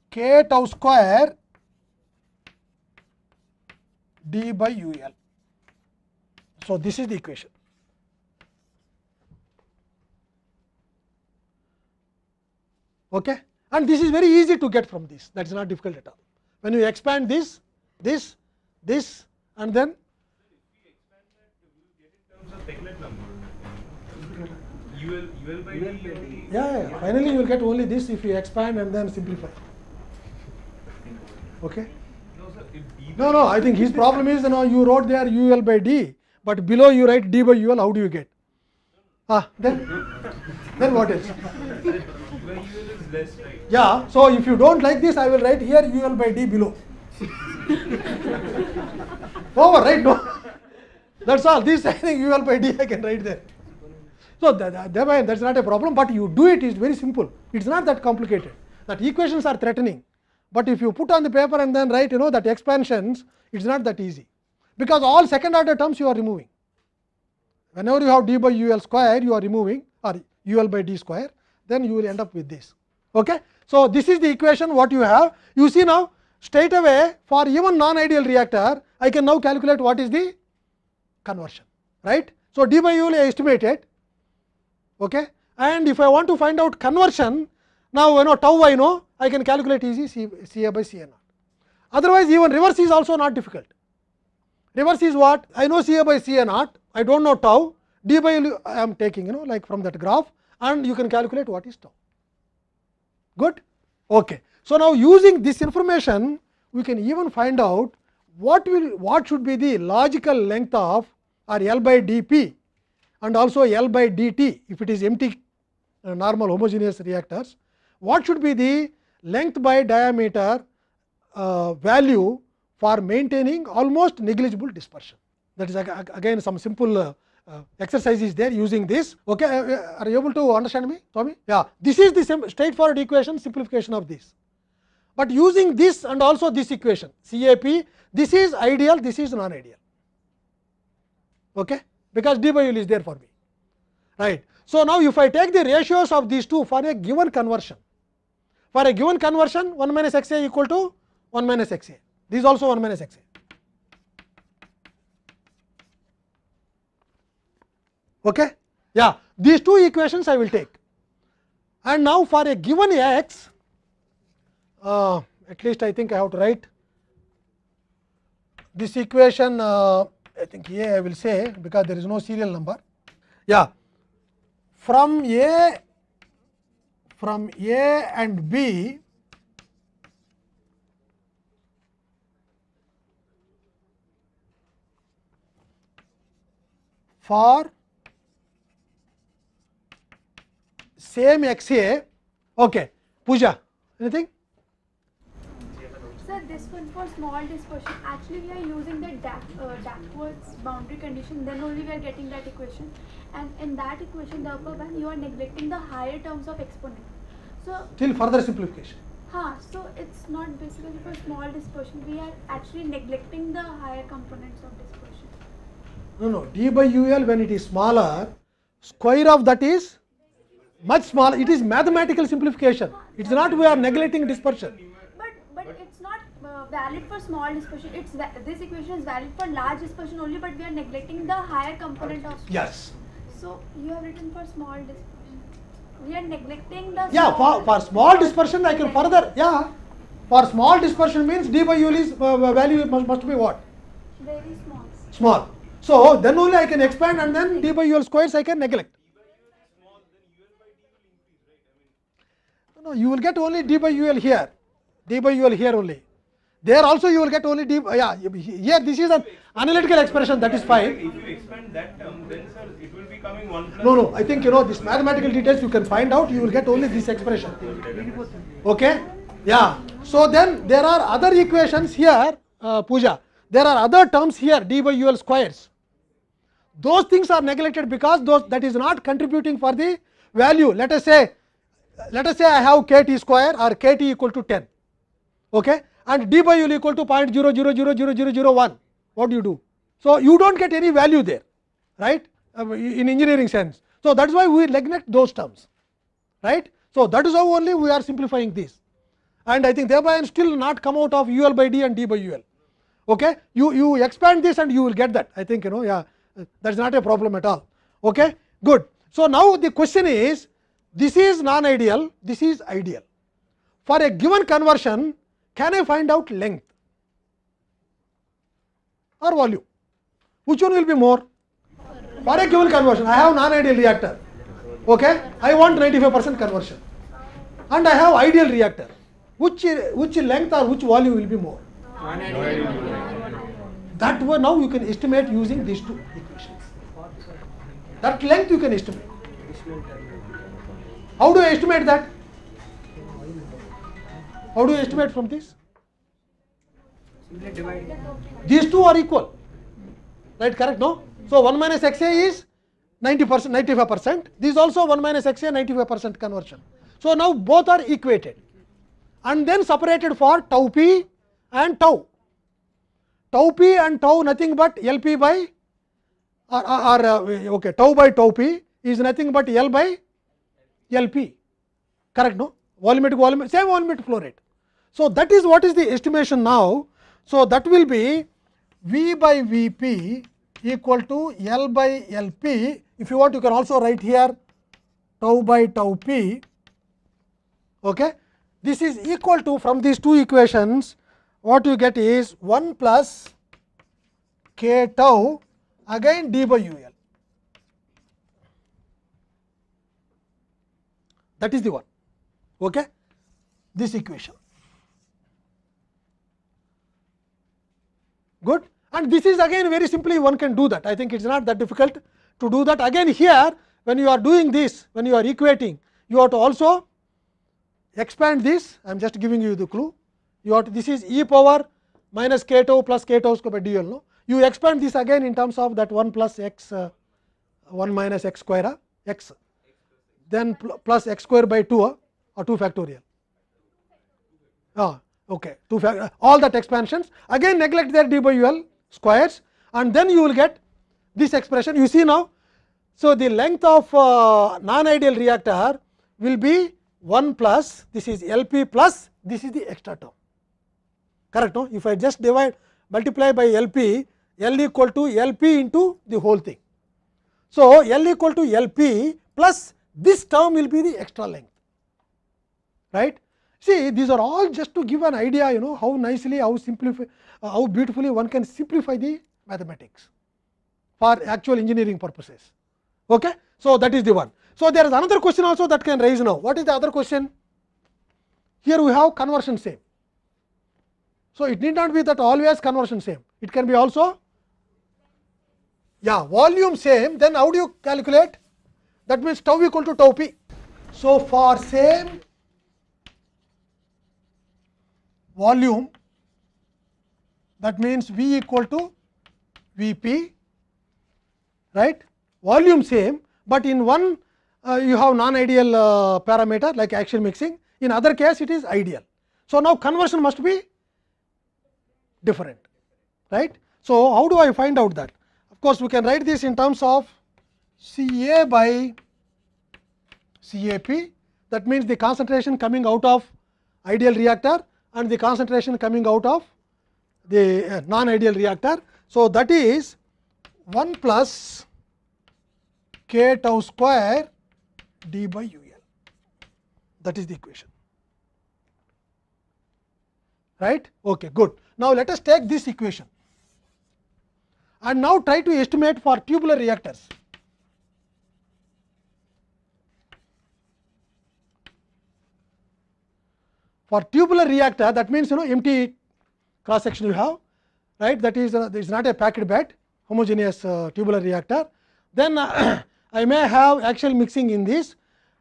k tau square d by ul. So, this is the equation. Okay? And this is very easy to get from this, that is not difficult at all. When you expand this, this, this and then UL, UL by D. Yeah, yeah, finally you will get only this if you expand and then simplify. Okay? No, no, I think his problem is you know you wrote there UL by D, but below you write D by UL, how do you get? Ah, then then what else? Yeah, so if you don't like this, I will write here UL by D below. Over, right? No. That's all. This I think UL by D I can write there. So that, that, that's not a problem, but you do it is very simple. It's not that complicated. That equations are threatening. But if you put on the paper and then write you know that expansions, it is not that easy, because all second order terms you are removing. Whenever you have d by u l square, you are removing or u l by d square, then you will end up with this. Okay? So, this is the equation what you have. You see now straight away for even non-ideal reactor, I can now calculate what is the conversion. right? So, d by ul estimated okay? and if I want to find out conversion, now you know tau I know I can calculate easy C, C A by C A naught. Otherwise, even reverse is also not difficult. Reverse is what? I know C A by C A naught, I do not know tau, d by L I am taking you know like from that graph and you can calculate what is tau. Good? Okay. So, now using this information, we can even find out what will what should be the logical length of or L by dp and also L by dt if it is empty uh, normal homogeneous reactors. What should be the length by diameter uh, value for maintaining almost negligible dispersion. That is again some simple uh, uh, exercise is there using this. Okay, uh, uh, are you able to understand me, Swami? Yeah, this is the straightforward equation simplification of this. But using this and also this equation CAP, this is ideal, this is non-ideal. Okay, because d by L is there for me, right? So now if I take the ratios of these two for a given conversion, for a given conversion 1 minus x a equal to 1 minus x a. This is also 1 minus x a. Okay? Yeah, these two equations I will take. And now, for a given x, uh, at least I think I have to write this equation. Uh, I think A I will say because there is no serial number. Yeah, from A from A and B for same x a okay pooja anything this one for small dispersion, actually we are using the uh, backwards uh, boundary condition, then only we are getting that equation. And in that equation, the upper bound, you are neglecting the higher terms of exponent. So Till further simplification. Huh, so it's not basically for small dispersion, we are actually neglecting the higher components of dispersion. No, no, d by ul when it is smaller, square of that is much smaller, it is mathematical simplification. It is not we are neglecting dispersion valid for small dispersion. It's this equation is valid for large dispersion only, but we are neglecting the higher component of. Yes. So you have written for small dispersion. We are neglecting the. Yeah, for for small dispersion, I can further. Yeah, for small dispersion means d by u is uh, uh, value must must be what? Very small. Small. So then only I can expand, and then d by u squares I can neglect. No, you will get only d by u l here, d by u l here only. There also you will get only deep, uh, yeah, yeah, this is an analytical expression, that is fine. If you expand that term, then sir, it will be coming 1 plus. No, no, I think you know, this mathematical details you can find out, you will get only this expression. Okay? Yeah. So then there are other equations here, uh, Puja. There are other terms here, d by UL squares. Those things are neglected because those that is not contributing for the value. Let us say, let us say I have k t square or k t equal to 10. Okay? and d by u equal to 0 0.000001, what do you do? So, you do not get any value there, right, uh, in engineering sense. So, that is why we neglect those terms, right. So, that is how only we are simplifying this and I think thereby I am still not come out of u l by d and d by u l. Okay? You, you expand this and you will get that. I think you know, yeah, uh, that is not a problem at all. Okay? Good. So, now the question is this is non ideal, this is ideal. For a given conversion, can I find out length or volume? Which one will be more? Molecule conversion. I have non-ideal reactor. Okay, I want 95% conversion, and I have ideal reactor. Which which length or which volume will be more? That way now you can estimate using these two equations. That length you can estimate. How do I estimate that? How do you estimate from this? These two are equal. Right, correct, no? So, 1 minus x a is 90 percent, 95 percent. This also 1 minus x a 95 percent conversion. So, now both are equated and then separated for tau p and tau. Tau p and tau nothing but L p by or, or uh, okay, tau by tau p is nothing but L by L p. Correct, no? Volumetric volume, same volumetric flow rate. So, that is what is the estimation now. So, that will be V by V p equal to L by L p. If you want, you can also write here tau by tau p. Okay. This is equal to from these two equations, what you get is 1 plus k tau again d by u l. That is the one. Okay. This equation. Good. And this is again very simply one can do that. I think it is not that difficult to do that. Again here when you are doing this, when you are equating, you have to also expand this. I am just giving you the clue. You have to, this is e power minus k tau plus k tau square by d l. No? You expand this again in terms of that 1 plus x uh, 1 minus x square uh, x then pl plus x square by 2 uh, or 2 factorial. Uh, okay, two all that expansions again neglect their d by l squares and then you will get this expression you see now. So, the length of uh, non ideal reactor will be 1 plus this is L p plus this is the extra term correct no if I just divide multiply by L p L equal to L p into the whole thing. So, L equal to L p plus this term will be the extra length right See, these are all just to give an idea, you know, how nicely, how simplify, uh, how beautifully one can simplify the mathematics for actual engineering purposes. Okay? So, that is the one. So, there is another question also that can raise now. What is the other question? Here we have conversion same. So, it need not be that always conversion same, it can be also yeah, volume same, then how do you calculate? That means tau equal to tau p. So, for same volume that means V equal to V p right volume same, but in one uh, you have non ideal uh, parameter like axial mixing in other case it is ideal. So, now conversion must be different right. So, how do I find out that of course, we can write this in terms of C A by C A p that means the concentration coming out of ideal reactor and the concentration coming out of the uh, non ideal reactor. So, that is 1 plus k tau square d by u l that is the equation right okay good now let us take this equation and now try to estimate for tubular reactors For tubular reactor that means you know empty cross section you have right that is uh, is not a packed bed homogeneous uh, tubular reactor. Then uh, I may have actual mixing in this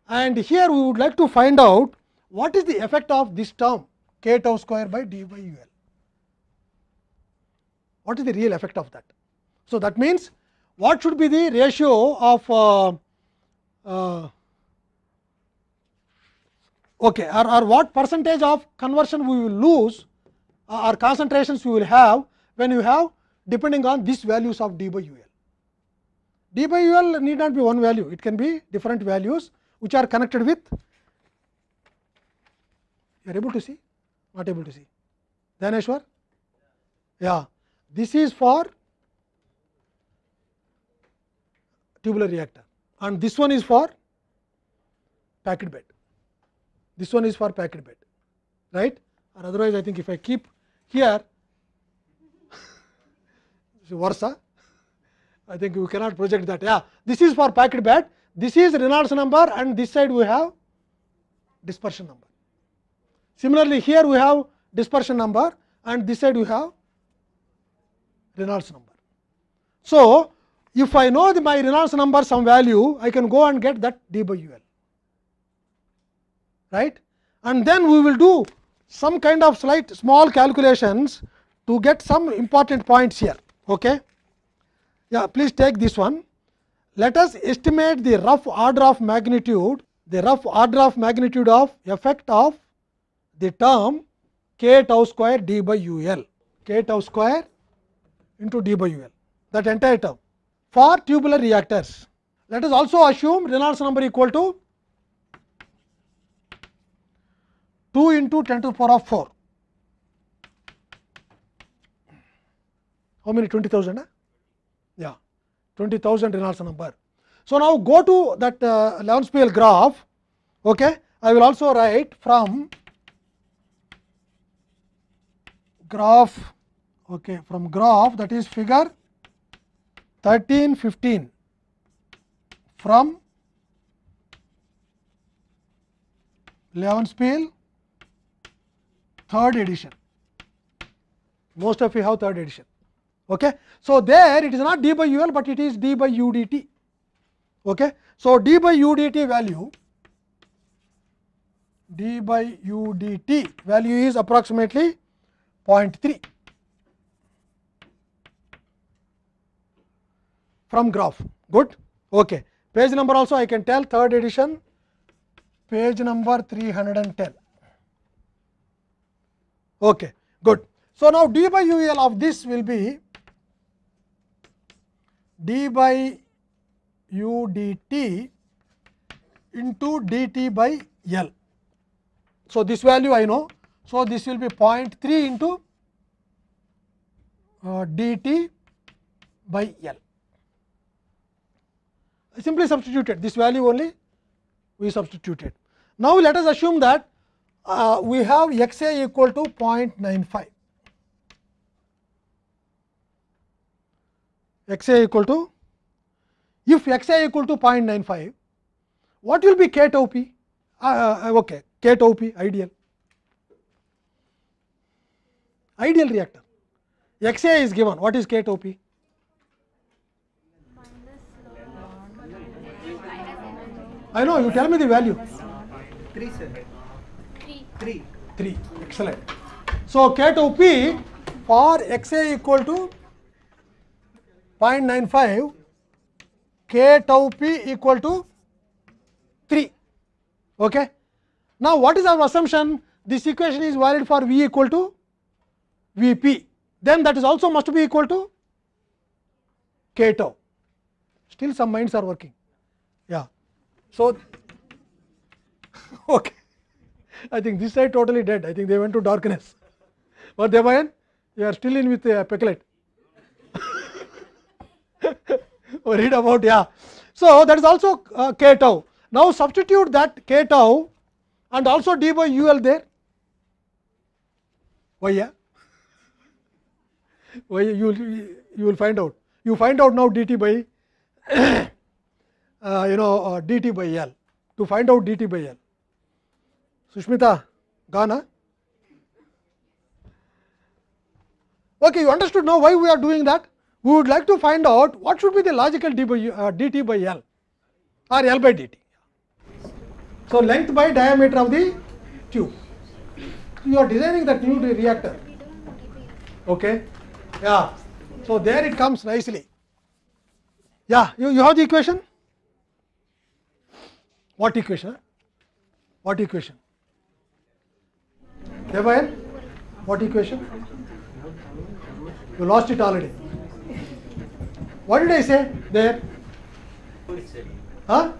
and here we would like to find out what is the effect of this term k tau square by d by u l. What is the real effect of that? So, that means what should be the ratio of uh, uh, okay, or, or what percentage of conversion we will lose uh, or concentrations we will have when you have depending on these values of d by u l. d by u l need not be one value, it can be different values which are connected with you are able to see, not able to see. Dhaneshwar? Yeah, this is for tubular reactor and this one is for packed bed this one is for packet bed right or otherwise I think if I keep here Warsaw, I think you cannot project that yeah this is for packet bed this is Reynolds number and this side we have dispersion number. Similarly, here we have dispersion number and this side we have Reynolds number. So, if I know my Reynolds number some value I can go and get that d by u l right. And then we will do some kind of slight small calculations to get some important points here. Okay. Yeah, please take this one. Let us estimate the rough order of magnitude, the rough order of magnitude of effect of the term k tau square d by u l, k tau square into d by u l, that entire term for tubular reactors. Let us also assume Reynolds number equal to 2 into 10 to the power of 4. How many 20,000? Huh? Yeah, 20,000 Reynolds number. So, now go to that uh, Lanspiel graph. Okay. I will also write from graph okay, from graph that is figure 13 15 from Leon third edition. Most of you have third edition. Okay. So, there it is not d by u l, but it is d by u d t. Okay. So, d by u d t value d by u d t value is approximately 0.3 from graph. Good. Okay. Page number also I can tell third edition page number 310. Okay, good. So, now d by u l of this will be d by u d t into d t by l. So, this value I know. So, this will be 0.3 into uh, d t by l. I simply substituted this value only we substituted. Now, let us assume that uh, we have x a equal to 0.95, x a equal to if x a equal to 0.95, what will be k tau p? Uh, uh, okay, k tau p ideal, ideal reactor. x a is given, what is k tau p? I know you tell me the value. 3 sir. 3. 3. Excellent. So K to P for XA equal to 0.95, K tau P equal to 3. Okay. Now, what is our assumption? This equation is valid for V equal to V p. Then that is also must be equal to K tau. Still some minds are working. Yeah. So, okay. I think this side totally dead. I think they went to darkness. but Devayan? You are still in with the uh, Pecklet. Worried about, yeah. So, that is also uh, k tau. Now, substitute that k tau and also d by ul there. Why, yeah? Why you you will find out. You find out now dt by uh, you know uh, dt by l to find out dt by l. Sushmita గానా Okay, you understood now why we are doing that? We would like to find out what should be the logical d by, uh, dt by L or L by dt. So, length by diameter of the tube. You are designing that new reactor. Okay. Yeah. So, there it comes nicely. Yeah, you, you have the equation? What equation? What equation? Thereby, What equation? You lost it already. What did I say there? Huh?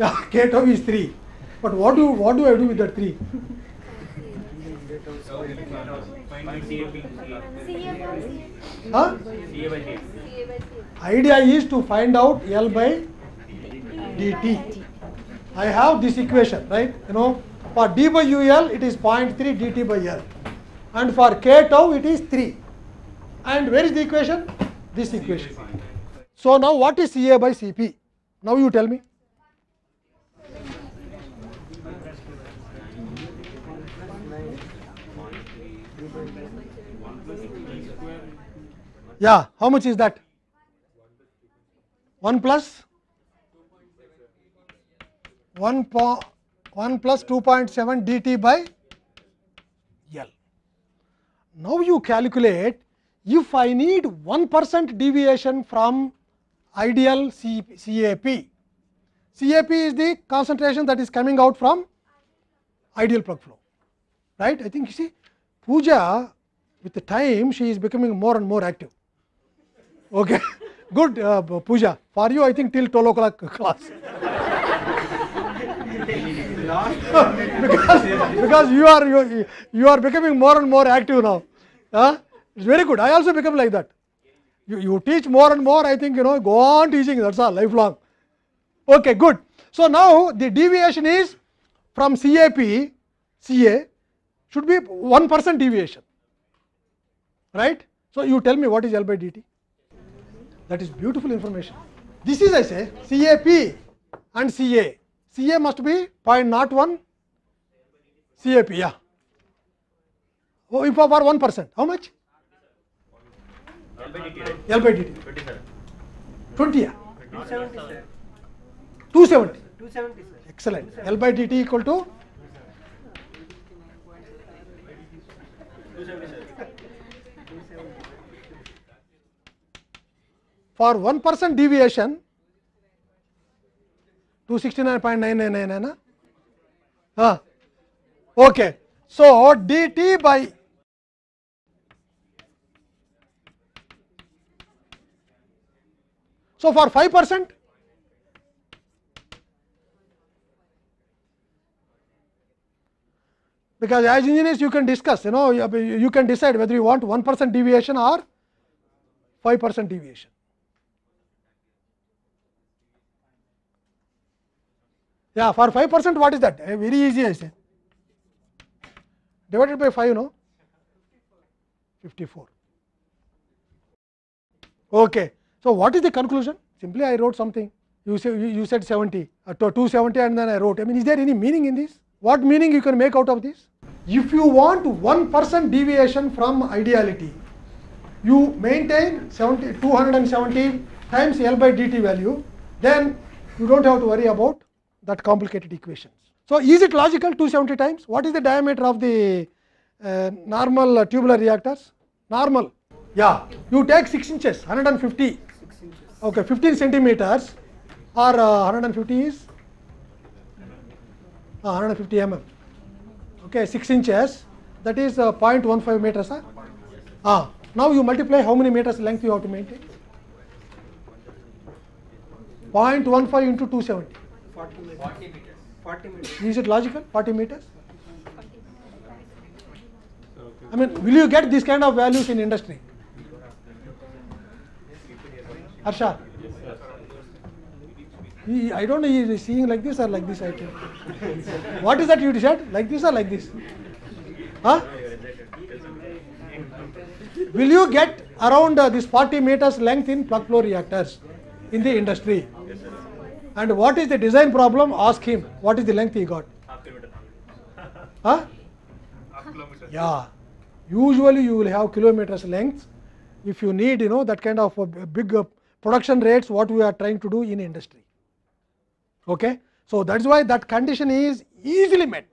Yeah, K tau is 3. But what do what do I do with that 3? Huh? Idea is to find out L by dt. I have this equation, right? You know, for d by ul, it is 0.3 dt by l. And for k tau, it is 3. And where is the equation? This equation. So now what is Ca by Cp? Now you tell me. Yeah, how much is that? 1 plus 1 po 1 plus 2.7 dt by L. Now, you calculate if I need 1 percent deviation from ideal CAP. CAP is the concentration that is coming out from ideal plug flow, right. I think you see Pooja with the time she is becoming more and more active. Okay. Good uh, Pooja, for you I think till 12 o'clock class. because, because you are you, you are becoming more and more active now. Huh? It's very good. I also become like that. You, you teach more and more, I think you know, go on teaching, that's all, lifelong. Okay, good. So now the deviation is from CAP, CA should be 1% deviation. Right? So you tell me what is L by dt? That is beautiful information. This is I say CAP and CA. CA must be 0.01 CAP, yeah. Oh, for 1 percent, how much? L by DT. L by DT. 20, yeah. 270. 270. Excellent. 270. L by DT equal to? For 1 percent deviation, 269.999 है ना हाँ okay so So, for 5 percent because as engineers you can discuss you know you can decide whether you want 1 percent deviation or 5 percent deviation. Yeah, for 5 percent what is that? Eh, very easy I say. Divided by 5 no? 54. Okay. So, what is the conclusion? Simply I wrote something. You, say, you, you said 70, uh, 270 and then I wrote. I mean is there any meaning in this? What meaning you can make out of this? If you want 1 percent deviation from ideality, you maintain 70, 270 times L by dt value, then you do not have to worry about that complicated equations. So, is it logical 270 times? What is the diameter of the uh, normal uh, tubular reactors? Normal, yeah. You take 6 inches, 150, six inches. okay, 15 centimeters or uh, 150 is uh, 150 mm, okay, 6 inches that is uh, 0.15 meters. Huh? Ah, now you multiply how many meters length you have to maintain? 0.15 into 270. 40 meters. 40 meters. Is it logical? 40 meters? I mean, will you get these kind of values in industry? Harsha? I don't know, he is seeing like this or like this. I think. what is that you said? Like this or like this? Huh? Will you get around uh, this 40 meters length in plug flow reactors in the industry? Yes, and what is the design problem? Ask him. What is the length he got? huh? Yeah. Usually you will have kilometers length. If you need, you know, that kind of big uh, production rates, what we are trying to do in industry. Okay. So, that is why that condition is easily met.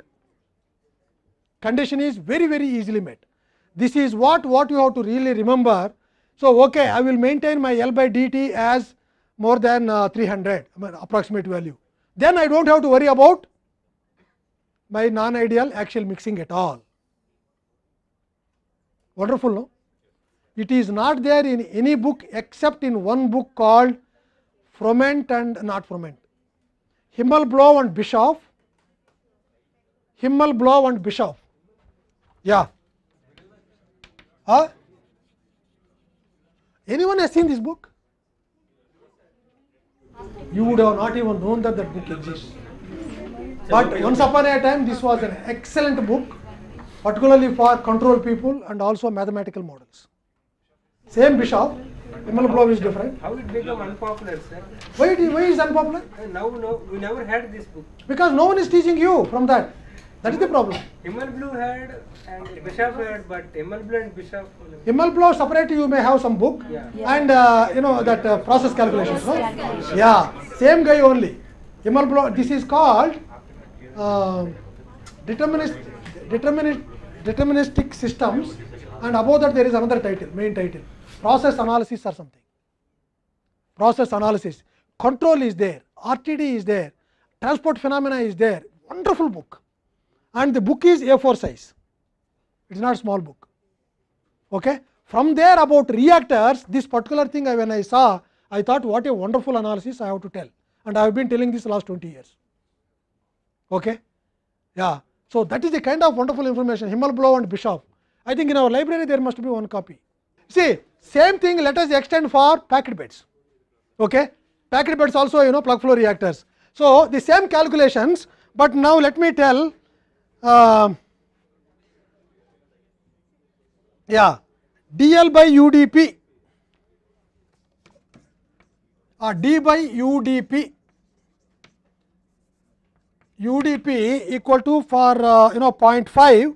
Condition is very, very easily met. This is what, what you have to really remember. So, okay, I will maintain my L by dt as more than uh, 300 I mean approximate value. Then I do not have to worry about my non ideal axial mixing at all. Wonderful, no? It is not there in any book except in one book called Froment and not Froment. Himmelblow and Bischoff. Himmelblow and Bischoff. Yeah. Huh? Anyone has seen this book? you would have not even known that that book exists. But once upon a time, this was an excellent book, particularly for control people and also mathematical models. Same Bishop, Vimal Blob is different. How it become unpopular, sir? Why, it, why is unpopular? Now, no, we never had this book. Because no one is teaching you from that. That is the problem. Himmelblue had and Bishop had, but Himmelblue and Bishop. Blue separate. You may have some book yeah. Yeah. and uh, you know that uh, process calculations. No? Yeah, same guy only. Blue. This is called uh, deterministic, deterministic, deterministic systems, and above that there is another title, main title, process analysis or something. Process analysis. Control is there. RTD is there. Transport phenomena is there. Wonderful book and the book is A4 size, it is not small book. Okay? From there about reactors, this particular thing I when I saw, I thought what a wonderful analysis I have to tell and I have been telling this last 20 years. Okay? Yeah. So, that is the kind of wonderful information Himmelblow and Bischoff. I think in our library there must be one copy. See, same thing let us extend for packed beds. Okay? Packed beds also you know plug flow reactors. So, the same calculations, but now let me tell um, yeah dl by udp or d by udp udp equal to for uh, you know 0.5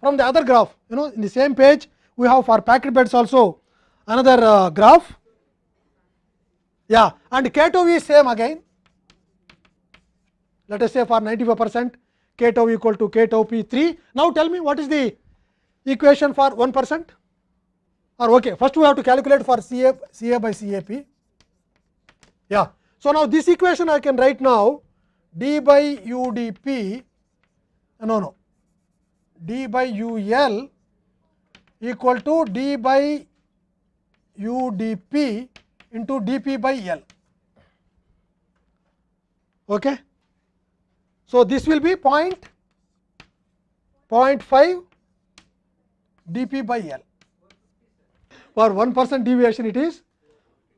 from the other graph you know in the same page we have for packed beds also another uh, graph yeah and k2 is same again let us say for 95 percent k tau equal to k tau p 3. Now, tell me what is the equation for 1 percent or okay. first we have to calculate for C A, C A by C A p. Yeah. So, now this equation I can write now d by u d p no no d by u l equal to d by u d p into d p by l. Okay. So, this will be point 0.5 dp by L. For 1 percent deviation it is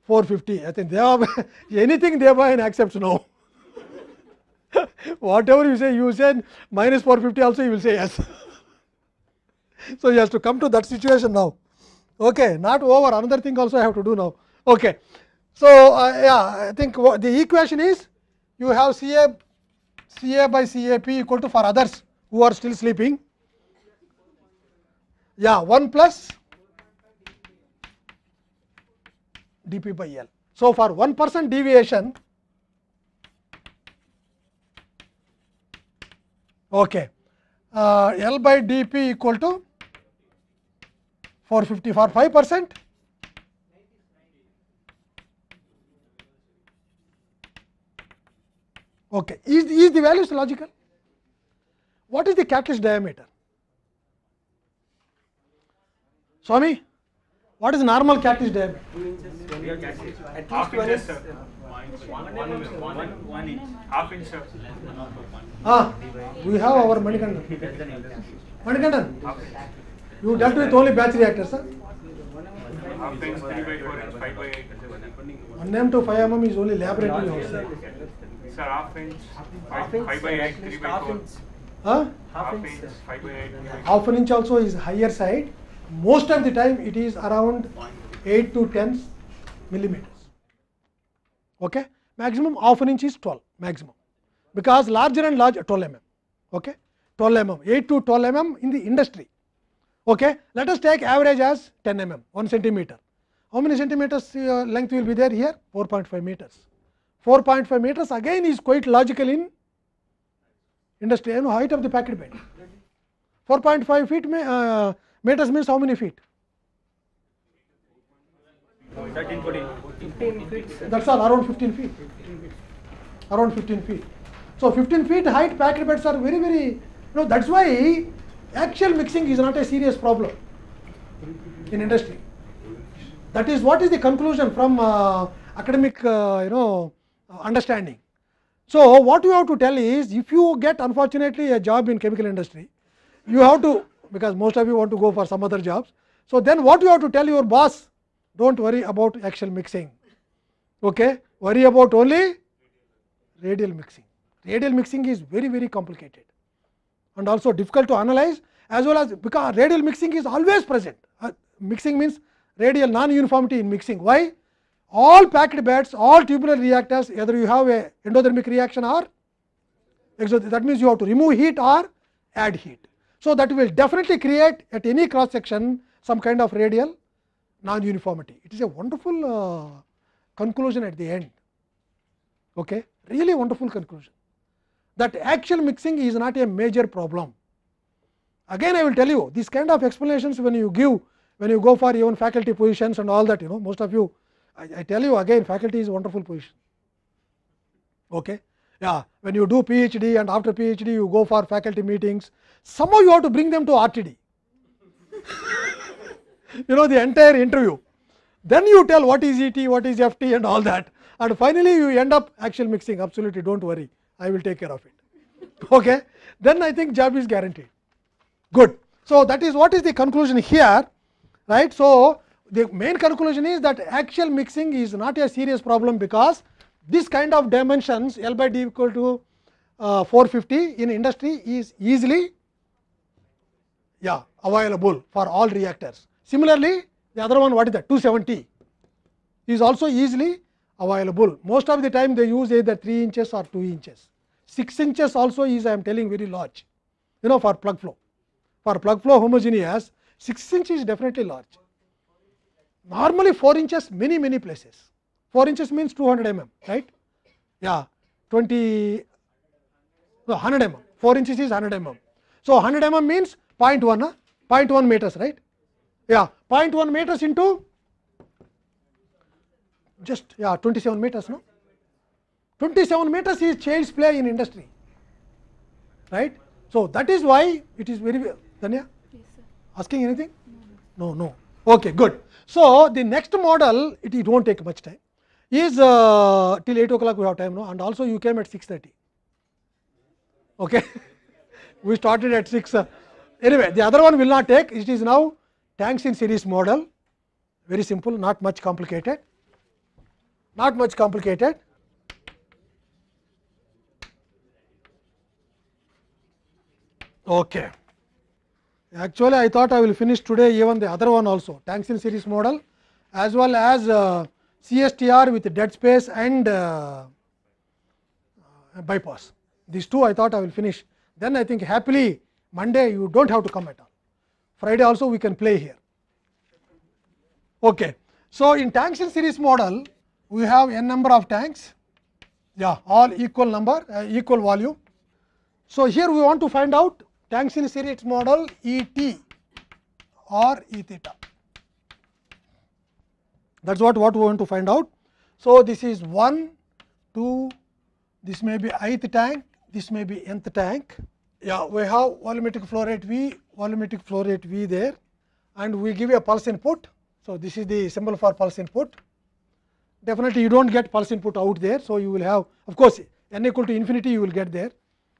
450. I think they have anything they buy and accept now. Whatever you say, you say minus 450 also you will say yes. so, you have to come to that situation now. Okay, not over another thing also I have to do now. Okay. So, uh, yeah I think the equation is you have C A CA by CAP equal to for others who are still sleeping. Yeah, 1 plus dP by L. So, for 1 percent deviation, okay, uh, L by dP equal to 450 for 5 percent Okay. Is, is the values logical? What is the catalyst diameter? Swami, what is normal catalyst diameter? inch. Half inch. Ah, we have our Manikandan. Manikandan, you dealt with only batch reactors, sir? Half inch, 3 by 4 inch, 5 by 8. 1 mm to 5 mm is only laboratory half inch, half inch, 5 by 8, 3 by 4. Huh? Half, half inch, 5 by 8, 3 by Half an inch also is higher side. Most of the time it is around 8 to 10 millimeters. Okay? Maximum half an inch is 12 maximum because larger and larger 12 mm. Okay? 12 mm, 8 to 12 mm in the industry. Okay? Let us take average as 10 mm, 1 centimeter. How many centimeters uh, length will be there here? 4.5 meters. 4.5 meters again is quite logical in industry you know height of the packet bed 4.5 feet uh, meters means how many feet 13 14 that's all around 15 feet around 15 feet so 15 feet height packet beds are very very you know that's why actual mixing is not a serious problem in industry that is what is the conclusion from uh, academic uh, you know understanding. So, what you have to tell is if you get unfortunately a job in chemical industry, you have to because most of you want to go for some other jobs. So, then what you have to tell your boss do not worry about axial mixing, okay. worry about only radial mixing. Radial mixing is very very complicated and also difficult to analyze as well as because radial mixing is always present. Uh, mixing means radial non uniformity in mixing. Why? all packed beds, all tubular reactors, either you have a endothermic reaction or exothermic. That means, you have to remove heat or add heat. So, that will definitely create at any cross section some kind of radial non-uniformity. It is a wonderful uh, conclusion at the end, okay? really wonderful conclusion that actual mixing is not a major problem. Again I will tell you this kind of explanations when you give when you go for even faculty positions and all that you know most of you I, I tell you again faculty is wonderful position. Okay? Yeah, when you do PhD and after PhD you go for faculty meetings, somehow you have to bring them to RTD. you know the entire interview. Then you tell what is ET, what is FT and all that and finally, you end up actually mixing absolutely do not worry, I will take care of it. Okay? Then I think job is guaranteed. Good. So, that is what is the conclusion here, right. So, the main conclusion is that axial mixing is not a serious problem because this kind of dimensions L by D equal to uh, 450 in industry is easily yeah, available for all reactors. Similarly, the other one what is that 270 is also easily available. Most of the time they use either 3 inches or 2 inches. 6 inches also is I am telling very large, you know for plug flow. For plug flow homogeneous, 6 inch is definitely large. normally 4 inches many many places 4 inches means 200 mm right yeah 20 no 100 mm 4 inches is 100 mm so 100 mm means 0.1 huh? 0.1 meters right yeah 0.1 meters into just yeah 27 meters no 27 meters is child's play in industry right so that is why it is very well yes, asking anything no no okay good So, the next model it, it will not take much time is uh, till 8 o'clock we have time now and also you came at 6 30. Okay. we started at 6. Uh, anyway, the other one will not take it is now tanks in series model very simple not much complicated not much complicated. Okay. Actually, I thought I will finish today even the other one also tank-in series model as well as uh, CSTR with dead space and uh, uh, bypass. These two I thought I will finish. Then I think happily Monday you do not have to come at all. Friday also we can play here. Okay. So, in tank-in series model we have n number of tanks, yeah all equal number uh, equal volume. So, here we want to find out Tangent series model E t or E theta. That is what, what we want to find out. So, this is 1, 2, this may be ith tank, this may be nth tank. Yeah, we have volumetric flow rate V, volumetric flow rate V there and we give a pulse input. So, this is the symbol for pulse input. Definitely, you do not get pulse input out there. So, you will have of course, n equal to infinity you will get there,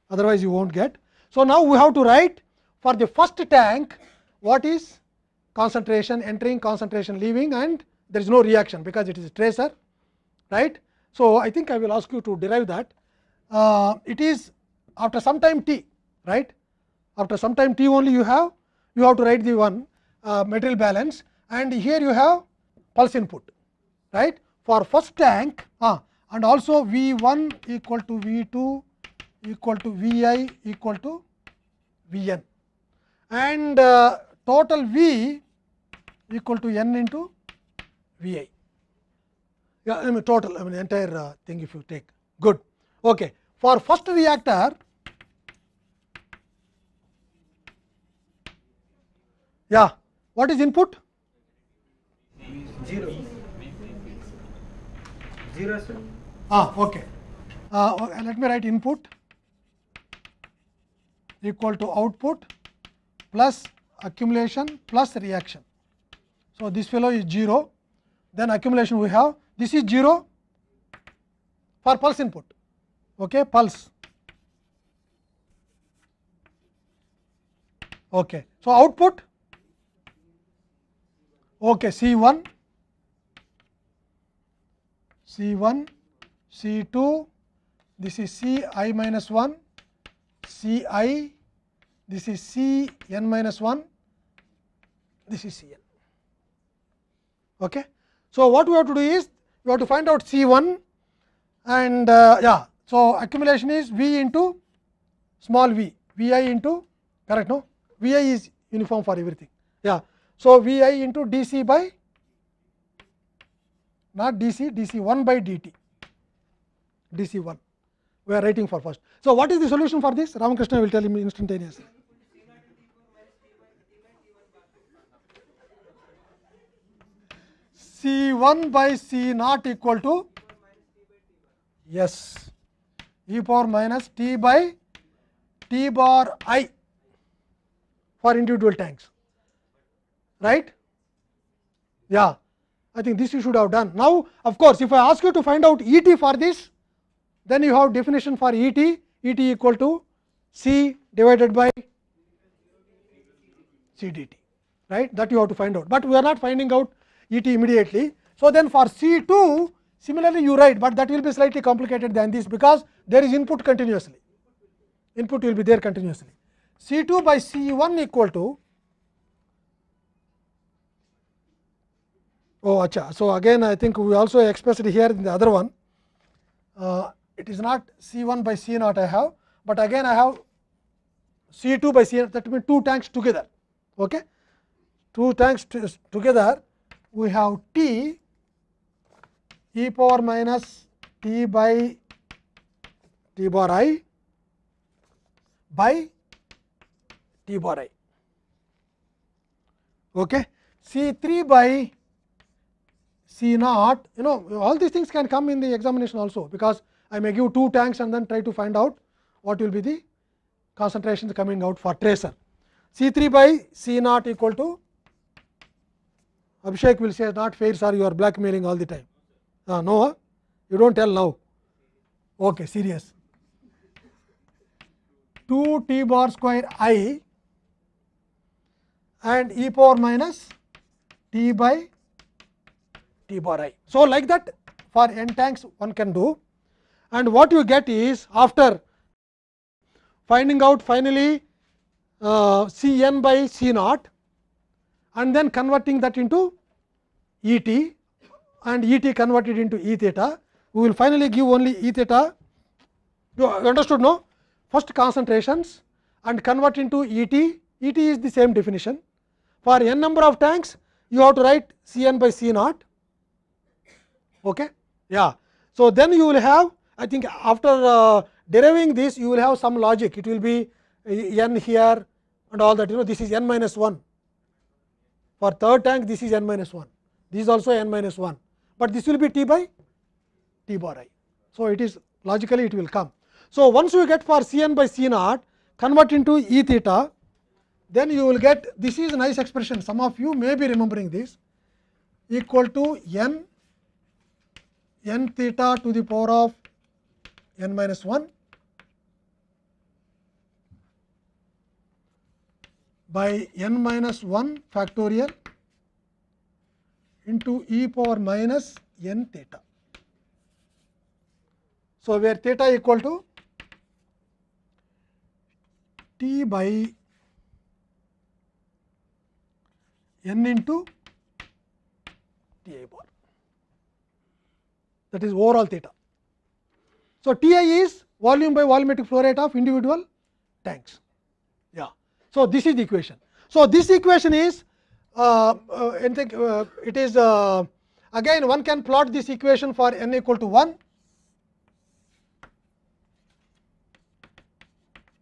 otherwise you will not get. So, now we have to write for the first tank what is concentration entering, concentration leaving and there is no reaction because it is a tracer right. So, I think I will ask you to derive that. Uh, it is after some time t right after some time t only you have you have to write the one uh, material balance and here you have pulse input right for first tank uh, and also V 1 equal to V 2 equal to V i equal to V n and uh, total V equal to n into V i. Yeah, I mean total, I mean entire uh, thing if you take. Good. Okay. For first reactor, yeah, what is input? Zero. Zero, sir. Ah, okay. Uh, let me write input equal to output plus accumulation plus reaction. So, this fellow is 0, then accumulation we have this is 0 for pulse input, okay, pulse. Okay. So, output okay, C 1, C 1, C 2, this is C i minus 1 C i, this is C n minus 1, this is C n. Okay. So, what we have to do is, we have to find out C 1 and uh, yeah. So, accumulation is V into small v, V i into correct no, V i is uniform for everything. Yeah. So, V i into d c by not d c, d c 1 by d t, d c 1. we are writing for first. So, what is the solution for this? Ramakrishna will tell him instantaneously. C1 by C not equal to yes, power minus t by t bar i for individual tanks, right? Yeah, I think this you should have done. Now, of course, if I ask you to find out E t for this, then you have definition for E t, E t equal to C divided by C d t, right? That you have to find out, but we are not finding out E t immediately. So, then for C 2 similarly you write, but that will be slightly complicated than this because there is input continuously, input will be there continuously. C 2 by C 1 equal to oh acha. So, again I think we also expressed here in the other one uh, it is not C 1 by C naught I have, but again I have C 2 by C that means two tanks together. Okay. Two tanks together we have T e power minus T by T bar i by T bar i. Okay. C 3 by C naught you know all these things can come in the examination also because I may give two tanks and then try to find out what will be the concentrations coming out for tracer. C 3 by C naught equal to Abhishek will say not fair sir you are blackmailing all the time. Uh, no, you don't tell now. Okay, serious. 2 t bar square i and e power minus t by t bar i. So, like that for n tanks one can do and what you get is after finding out finally, uh, C n by C naught and then converting that into E t and E t converted into E theta. We will finally give only E theta. You understood no? First concentrations and convert into E t. E t is the same definition. For n number of tanks, you have to write C n by C naught. Okay? Yeah. So, then you will have I think after uh, deriving this you will have some logic it will be uh, n here and all that you know this is n minus 1 for third tank this is n minus 1 this is also n minus 1 but this will be t by t bar i so it is logically it will come so once you get for c n by c naught convert into e theta then you will get this is a nice expression some of you may be remembering this equal to n n theta to the power of n minus 1 by n minus 1 factorial into e power minus n theta. So, where theta equal to t by n into t i bar that is overall theta. So, T i is volume by volumetric flow rate of individual tanks. Yeah. So, this is the equation. So, this equation is uh, uh, it is uh, again one can plot this equation for n equal to 1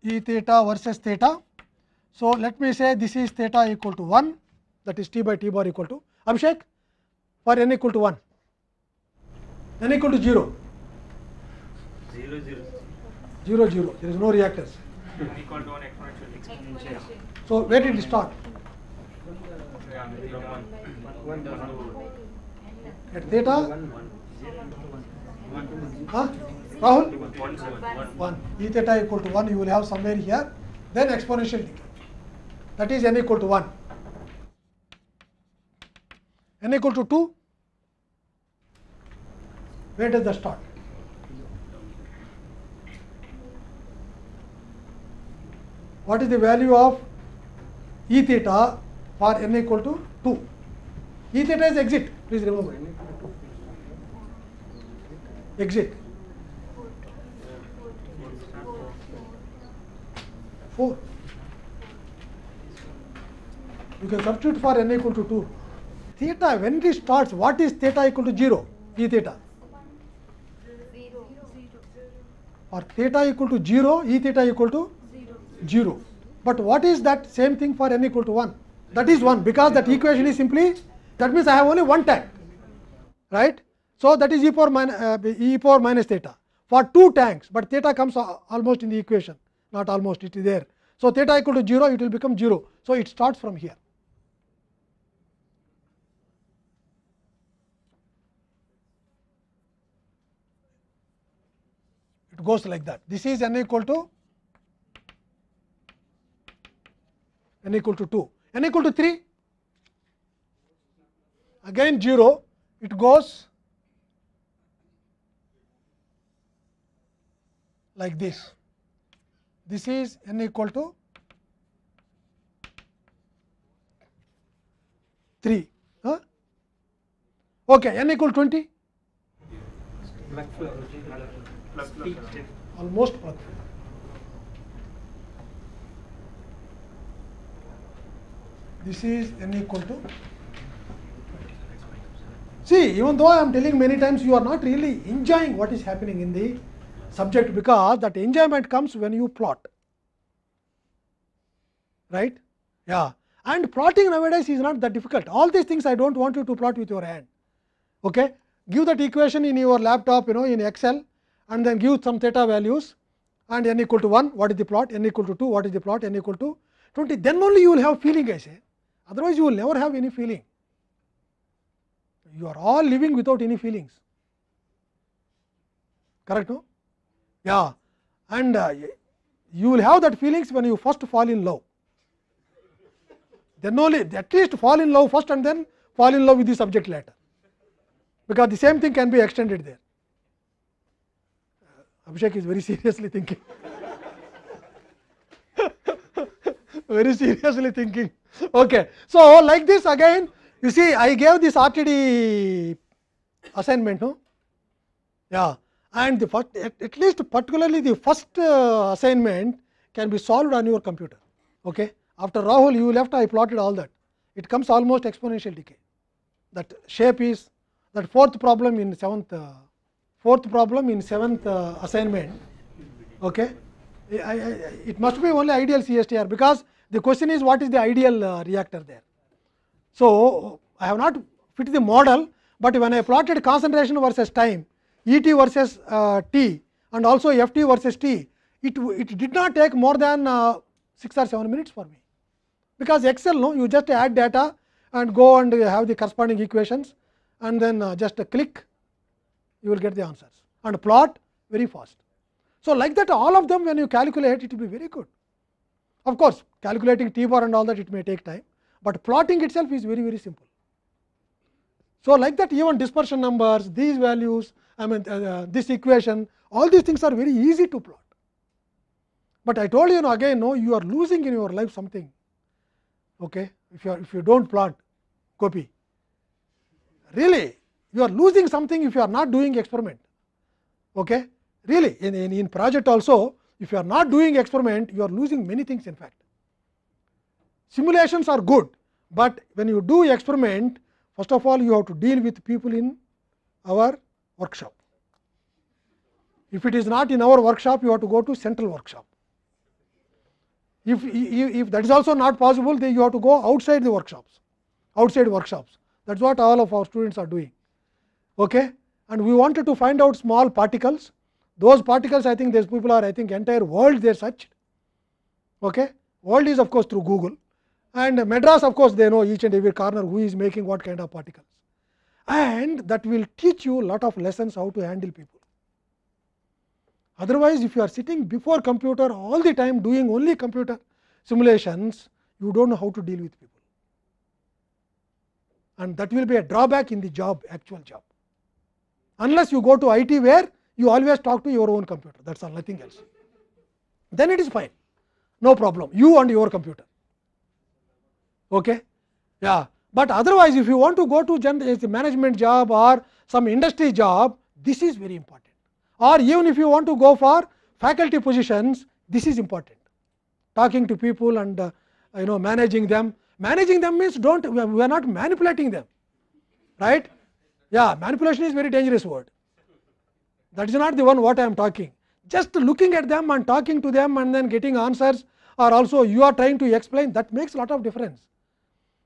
e theta versus theta. So, let me say this is theta equal to 1 that is t by t bar equal to Abhishek for n equal to 1, n equal to 0. Zero, zero. There is no reactors. We called one exponential exponential. So where did it start? At theta? Huh? Rahul? One. E theta equal to 1 You will have somewhere here. Then exponential decay. That is n equal to 1 n equal to 2 where does the start what is the value of e theta for n equal to 2. E theta is exit, please remember. Exit. 4. You can substitute for n equal to 2. Theta, when it starts, what is theta equal to 0? E theta. Or theta equal to 0, E theta equal to 0. But what is that same thing for n equal to 1? That is 1 because that equation is simply that means I have only one tank, right? So, that is e power, min, uh, e power minus theta for two tanks, but theta comes almost in the equation, not almost it is there. So, theta equal to 0 it will become 0. So, it starts from here. It goes like that. This is n equal to n equal to 2, n equal to 3 again 0 it goes like this. This is n equal to 3. Huh? Okay, n equal 20. Almost pluckful. this is n equal to see even though I am telling many times you are not really enjoying what is happening in the subject because that enjoyment comes when you plot right yeah and plotting nowadays is not that difficult all these things I do not want you to plot with your hand okay give that equation in your laptop you know in excel and then give some theta values and n equal to 1 what is the plot n equal to 2 what is the plot n equal to 20 then only you will have feeling I say Otherwise, you will never have any feeling. You are all living without any feelings. Correct, no? Yeah. And uh, you will have that feelings when you first fall in love. Then only, at least fall in love first and then fall in love with the subject later. Because the same thing can be extended there. Uh, Abhishek is very seriously thinking. very seriously thinking. okay. So, like this again you see I gave this RTD assignment no? yeah and the first at, at least particularly the first uh, assignment can be solved on your computer. Okay. After Rahul you left I plotted all that it comes almost exponential decay that shape is that fourth problem in seventh uh, fourth problem in seventh uh, assignment. Okay. I, I, it must be only ideal CSTR because the question is what is the ideal uh, reactor there. So, I have not fit the model, but when I plotted concentration versus time E t versus uh, t and also F t versus t, it, it did not take more than uh, 6 or 7 minutes for me. Because Excel, no, you just add data and go and have the corresponding equations and then uh, just click, you will get the answers and plot very fast. So, like that all of them when you calculate it will be very good. Of course, calculating t bar and all that it may take time, but plotting itself is very very simple. So, like that even dispersion numbers, these values, I mean uh, uh this equation, all these things are very easy to plot. But I told you know, again, no, you are losing in your life something. Okay, if you are, if you don't plot, copy. Really, you are losing something if you are not doing experiment. Okay, really, in in, in project also, if you are not doing experiment, you are losing many things in fact. Simulations are good, but when you do experiment, first of all you have to deal with people in our workshop. If it is not in our workshop, you have to go to central workshop. If, if that is also not possible, then you have to go outside the workshops, outside workshops. That is what all of our students are doing. Okay? And we wanted to find out small particles those particles I think these people are I think entire world they searched. Okay? World is of course through Google and Madras of course they know each and every corner who is making what kind of particles and that will teach you lot of lessons how to handle people. Otherwise, if you are sitting before computer all the time doing only computer simulations, you do not know how to deal with people and that will be a drawback in the job actual job. Unless you go to IT where you always talk to your own computer that is all nothing else. Then it is fine no problem you and your computer. Okay? Yeah. But otherwise if you want to go to management job or some industry job this is very important or even if you want to go for faculty positions this is important. Talking to people and uh, you know managing them managing them means don't we are not manipulating them right yeah manipulation is very dangerous word that is not the one what I am talking. Just looking at them and talking to them and then getting answers or also you are trying to explain that makes lot of difference.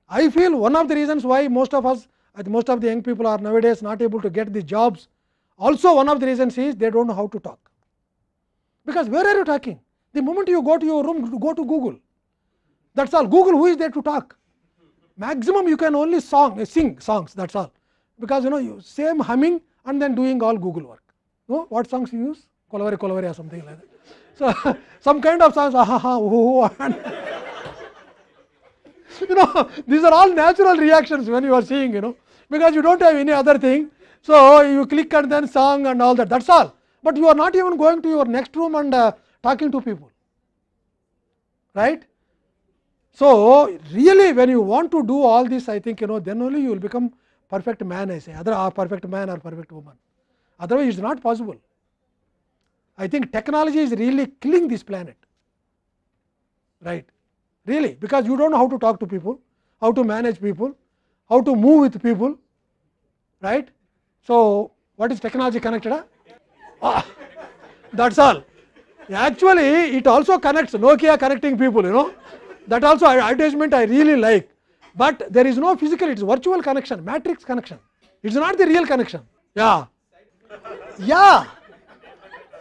I feel one of the reasons why most of us most of the young people are nowadays not able to get the jobs also one of the reasons is they do not know how to talk. Because where are you talking? The moment you go to your room go to Google that is all Google who is there to talk maximum you can only song sing songs that is all because you know you same humming and then doing all Google work. No? Oh, what songs you use? Kolavare Kolavare or something like that. So, some kind of songs, ahaha, ha oh, oh, oh and you know, these are all natural reactions when you are seeing, you know, because you don't have any other thing. So, you click and then song and all that, that is all. But you are not even going to your next room and uh, talking to people, right. So, really when you want to do all this, I think you know, then only you will become perfect man, I say, other ah, perfect man or perfect woman. Otherwise, it is not possible. I think technology is really killing this planet, right? Really, because you don't know how to talk to people, how to manage people, how to move with people, right? So, what is technology connected? Huh? Ah, that's all. Actually, it also connects Nokia connecting people, you know. That also advertisement I really like. But there is no physical, it is virtual connection, matrix connection. It is not the real connection. Yeah. Yeah.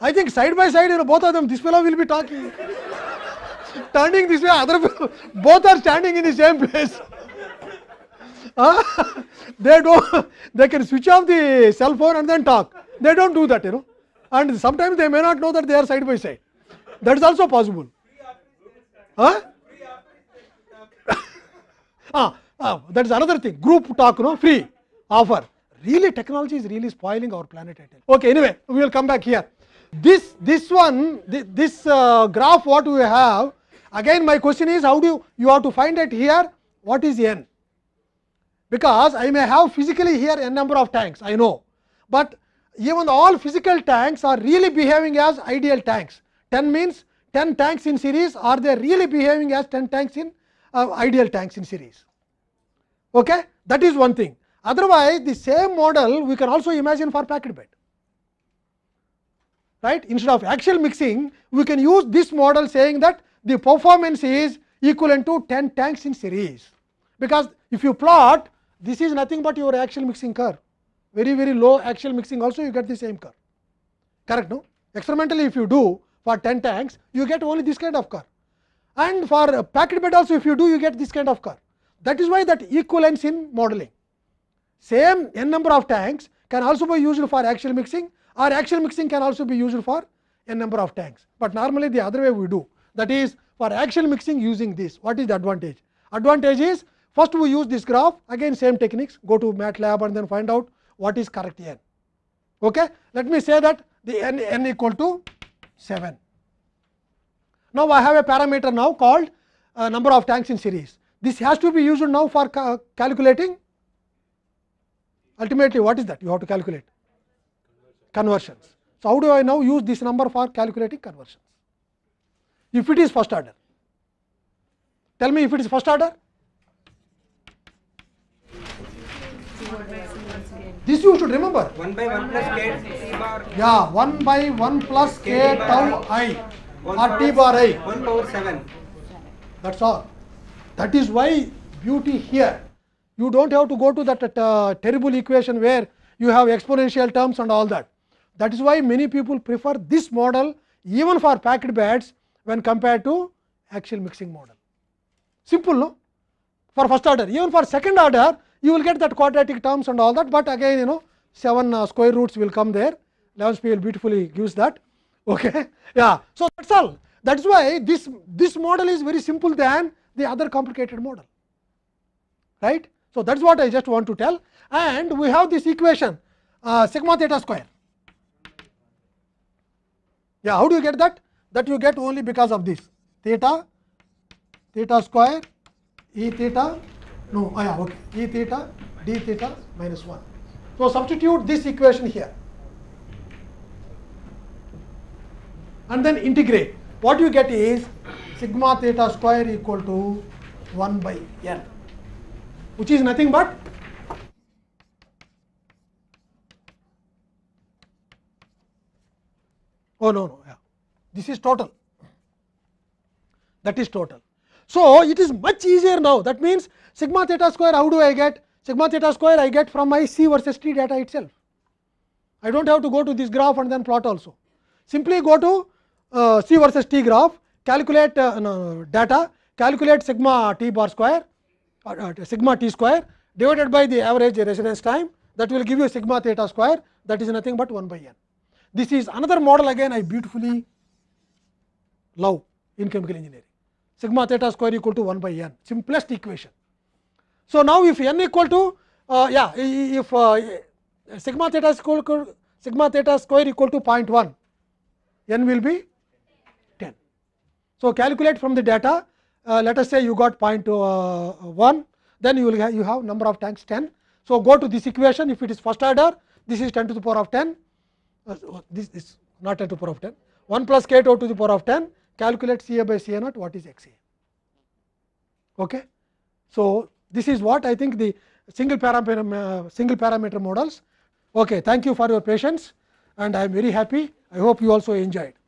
I think side by side, you know, both of them, this fellow will be talking. Turning this way, other fellow, both are standing in the same place. they don't, they can switch off the cell phone and then talk. They don't do that, you know. And sometimes they may not know that they are side by side. That is also possible. Huh? ah, ah, that is another thing. Group talk, you know, free offer. really technology is really spoiling our planet I tell. Okay, anyway, we will come back here. This, this one, this, this uh, graph what we have, again my question is how do you, you have to find out here what is n? Because I may have physically here n number of tanks, I know, but even all physical tanks are really behaving as ideal tanks. 10 means 10 tanks in series are they really behaving as 10 tanks in uh, ideal tanks in series. Okay? That is one thing. Otherwise, the same model we can also imagine for packed bed. Right? Instead of axial mixing, we can use this model saying that the performance is equivalent to 10 tanks in series. Because if you plot, this is nothing but your axial mixing curve. Very, very low axial mixing also you get the same curve. Correct, no? Experimentally, if you do for 10 tanks, you get only this kind of curve. And for packed bed also, if you do, you get this kind of curve. That is why that equivalence in modeling. Same n number of tanks can also be used for axial mixing or axial mixing can also be used for n number of tanks. But normally the other way we do that is for axial mixing using this. What is the advantage? Advantage is first we use this graph again same techniques go to MATLAB and then find out what is correct n. Okay? Let me say that the n, n equal to 7. Now, I have a parameter now called uh, number of tanks in series. This has to be used now for ca calculating ultimately what is that? You have to calculate conversions. So, how do I now use this number for calculating conversions? If it is first order, tell me if it is first order. This you should remember. 1 by 1 plus k bar. Yeah, 1 by 1 plus k, tau i or t bar i. 1 power 7. That's all. That is why beauty here you do not have to go to that uh, terrible equation where you have exponential terms and all that. That is why many people prefer this model even for packed beds when compared to axial mixing model. Simple no? for first order even for second order you will get that quadratic terms and all that, but again you know 7 uh, square roots will come there 11 beautifully gives that. Okay? Yeah. So, that is all that is why this, this model is very simple than the other complicated model right. So, that is what I just want to tell and we have this equation uh, sigma theta square. Yeah, how do you get that? That you get only because of this theta theta square e theta no ah, yeah, okay e theta d theta minus 1. So, substitute this equation here and then integrate. What you get is sigma theta square equal to 1 by n. which is nothing but oh no no yeah this is total that is total so it is much easier now that means sigma theta square how do i get sigma theta square i get from my c versus t data itself i don't have to go to this graph and then plot also simply go to uh, c versus t graph calculate uh, no, data calculate sigma t bar square or, sigma t square divided by the average residence time that will give you sigma theta square that is nothing but 1 by n. This is another model again I beautifully love in chemical engineering sigma theta square equal to 1 by n simplest equation. So, now if n equal to uh, yeah if uh, sigma theta square sigma theta square equal to 0.1 n will be 10. So, calculate from the data uh, let us say you got uh, 0.1, then you will have, you have number of tanks 10. So, go to this equation if it is first order this is 10 to the power of 10, uh, this is not 10 to the power of 10, 1 plus k tau to the power of 10 calculate C a by C a naught what is x a. Okay. So, this is what I think the single parameter, uh, single parameter models. Okay, thank you for your patience and I am very happy. I hope you also enjoyed.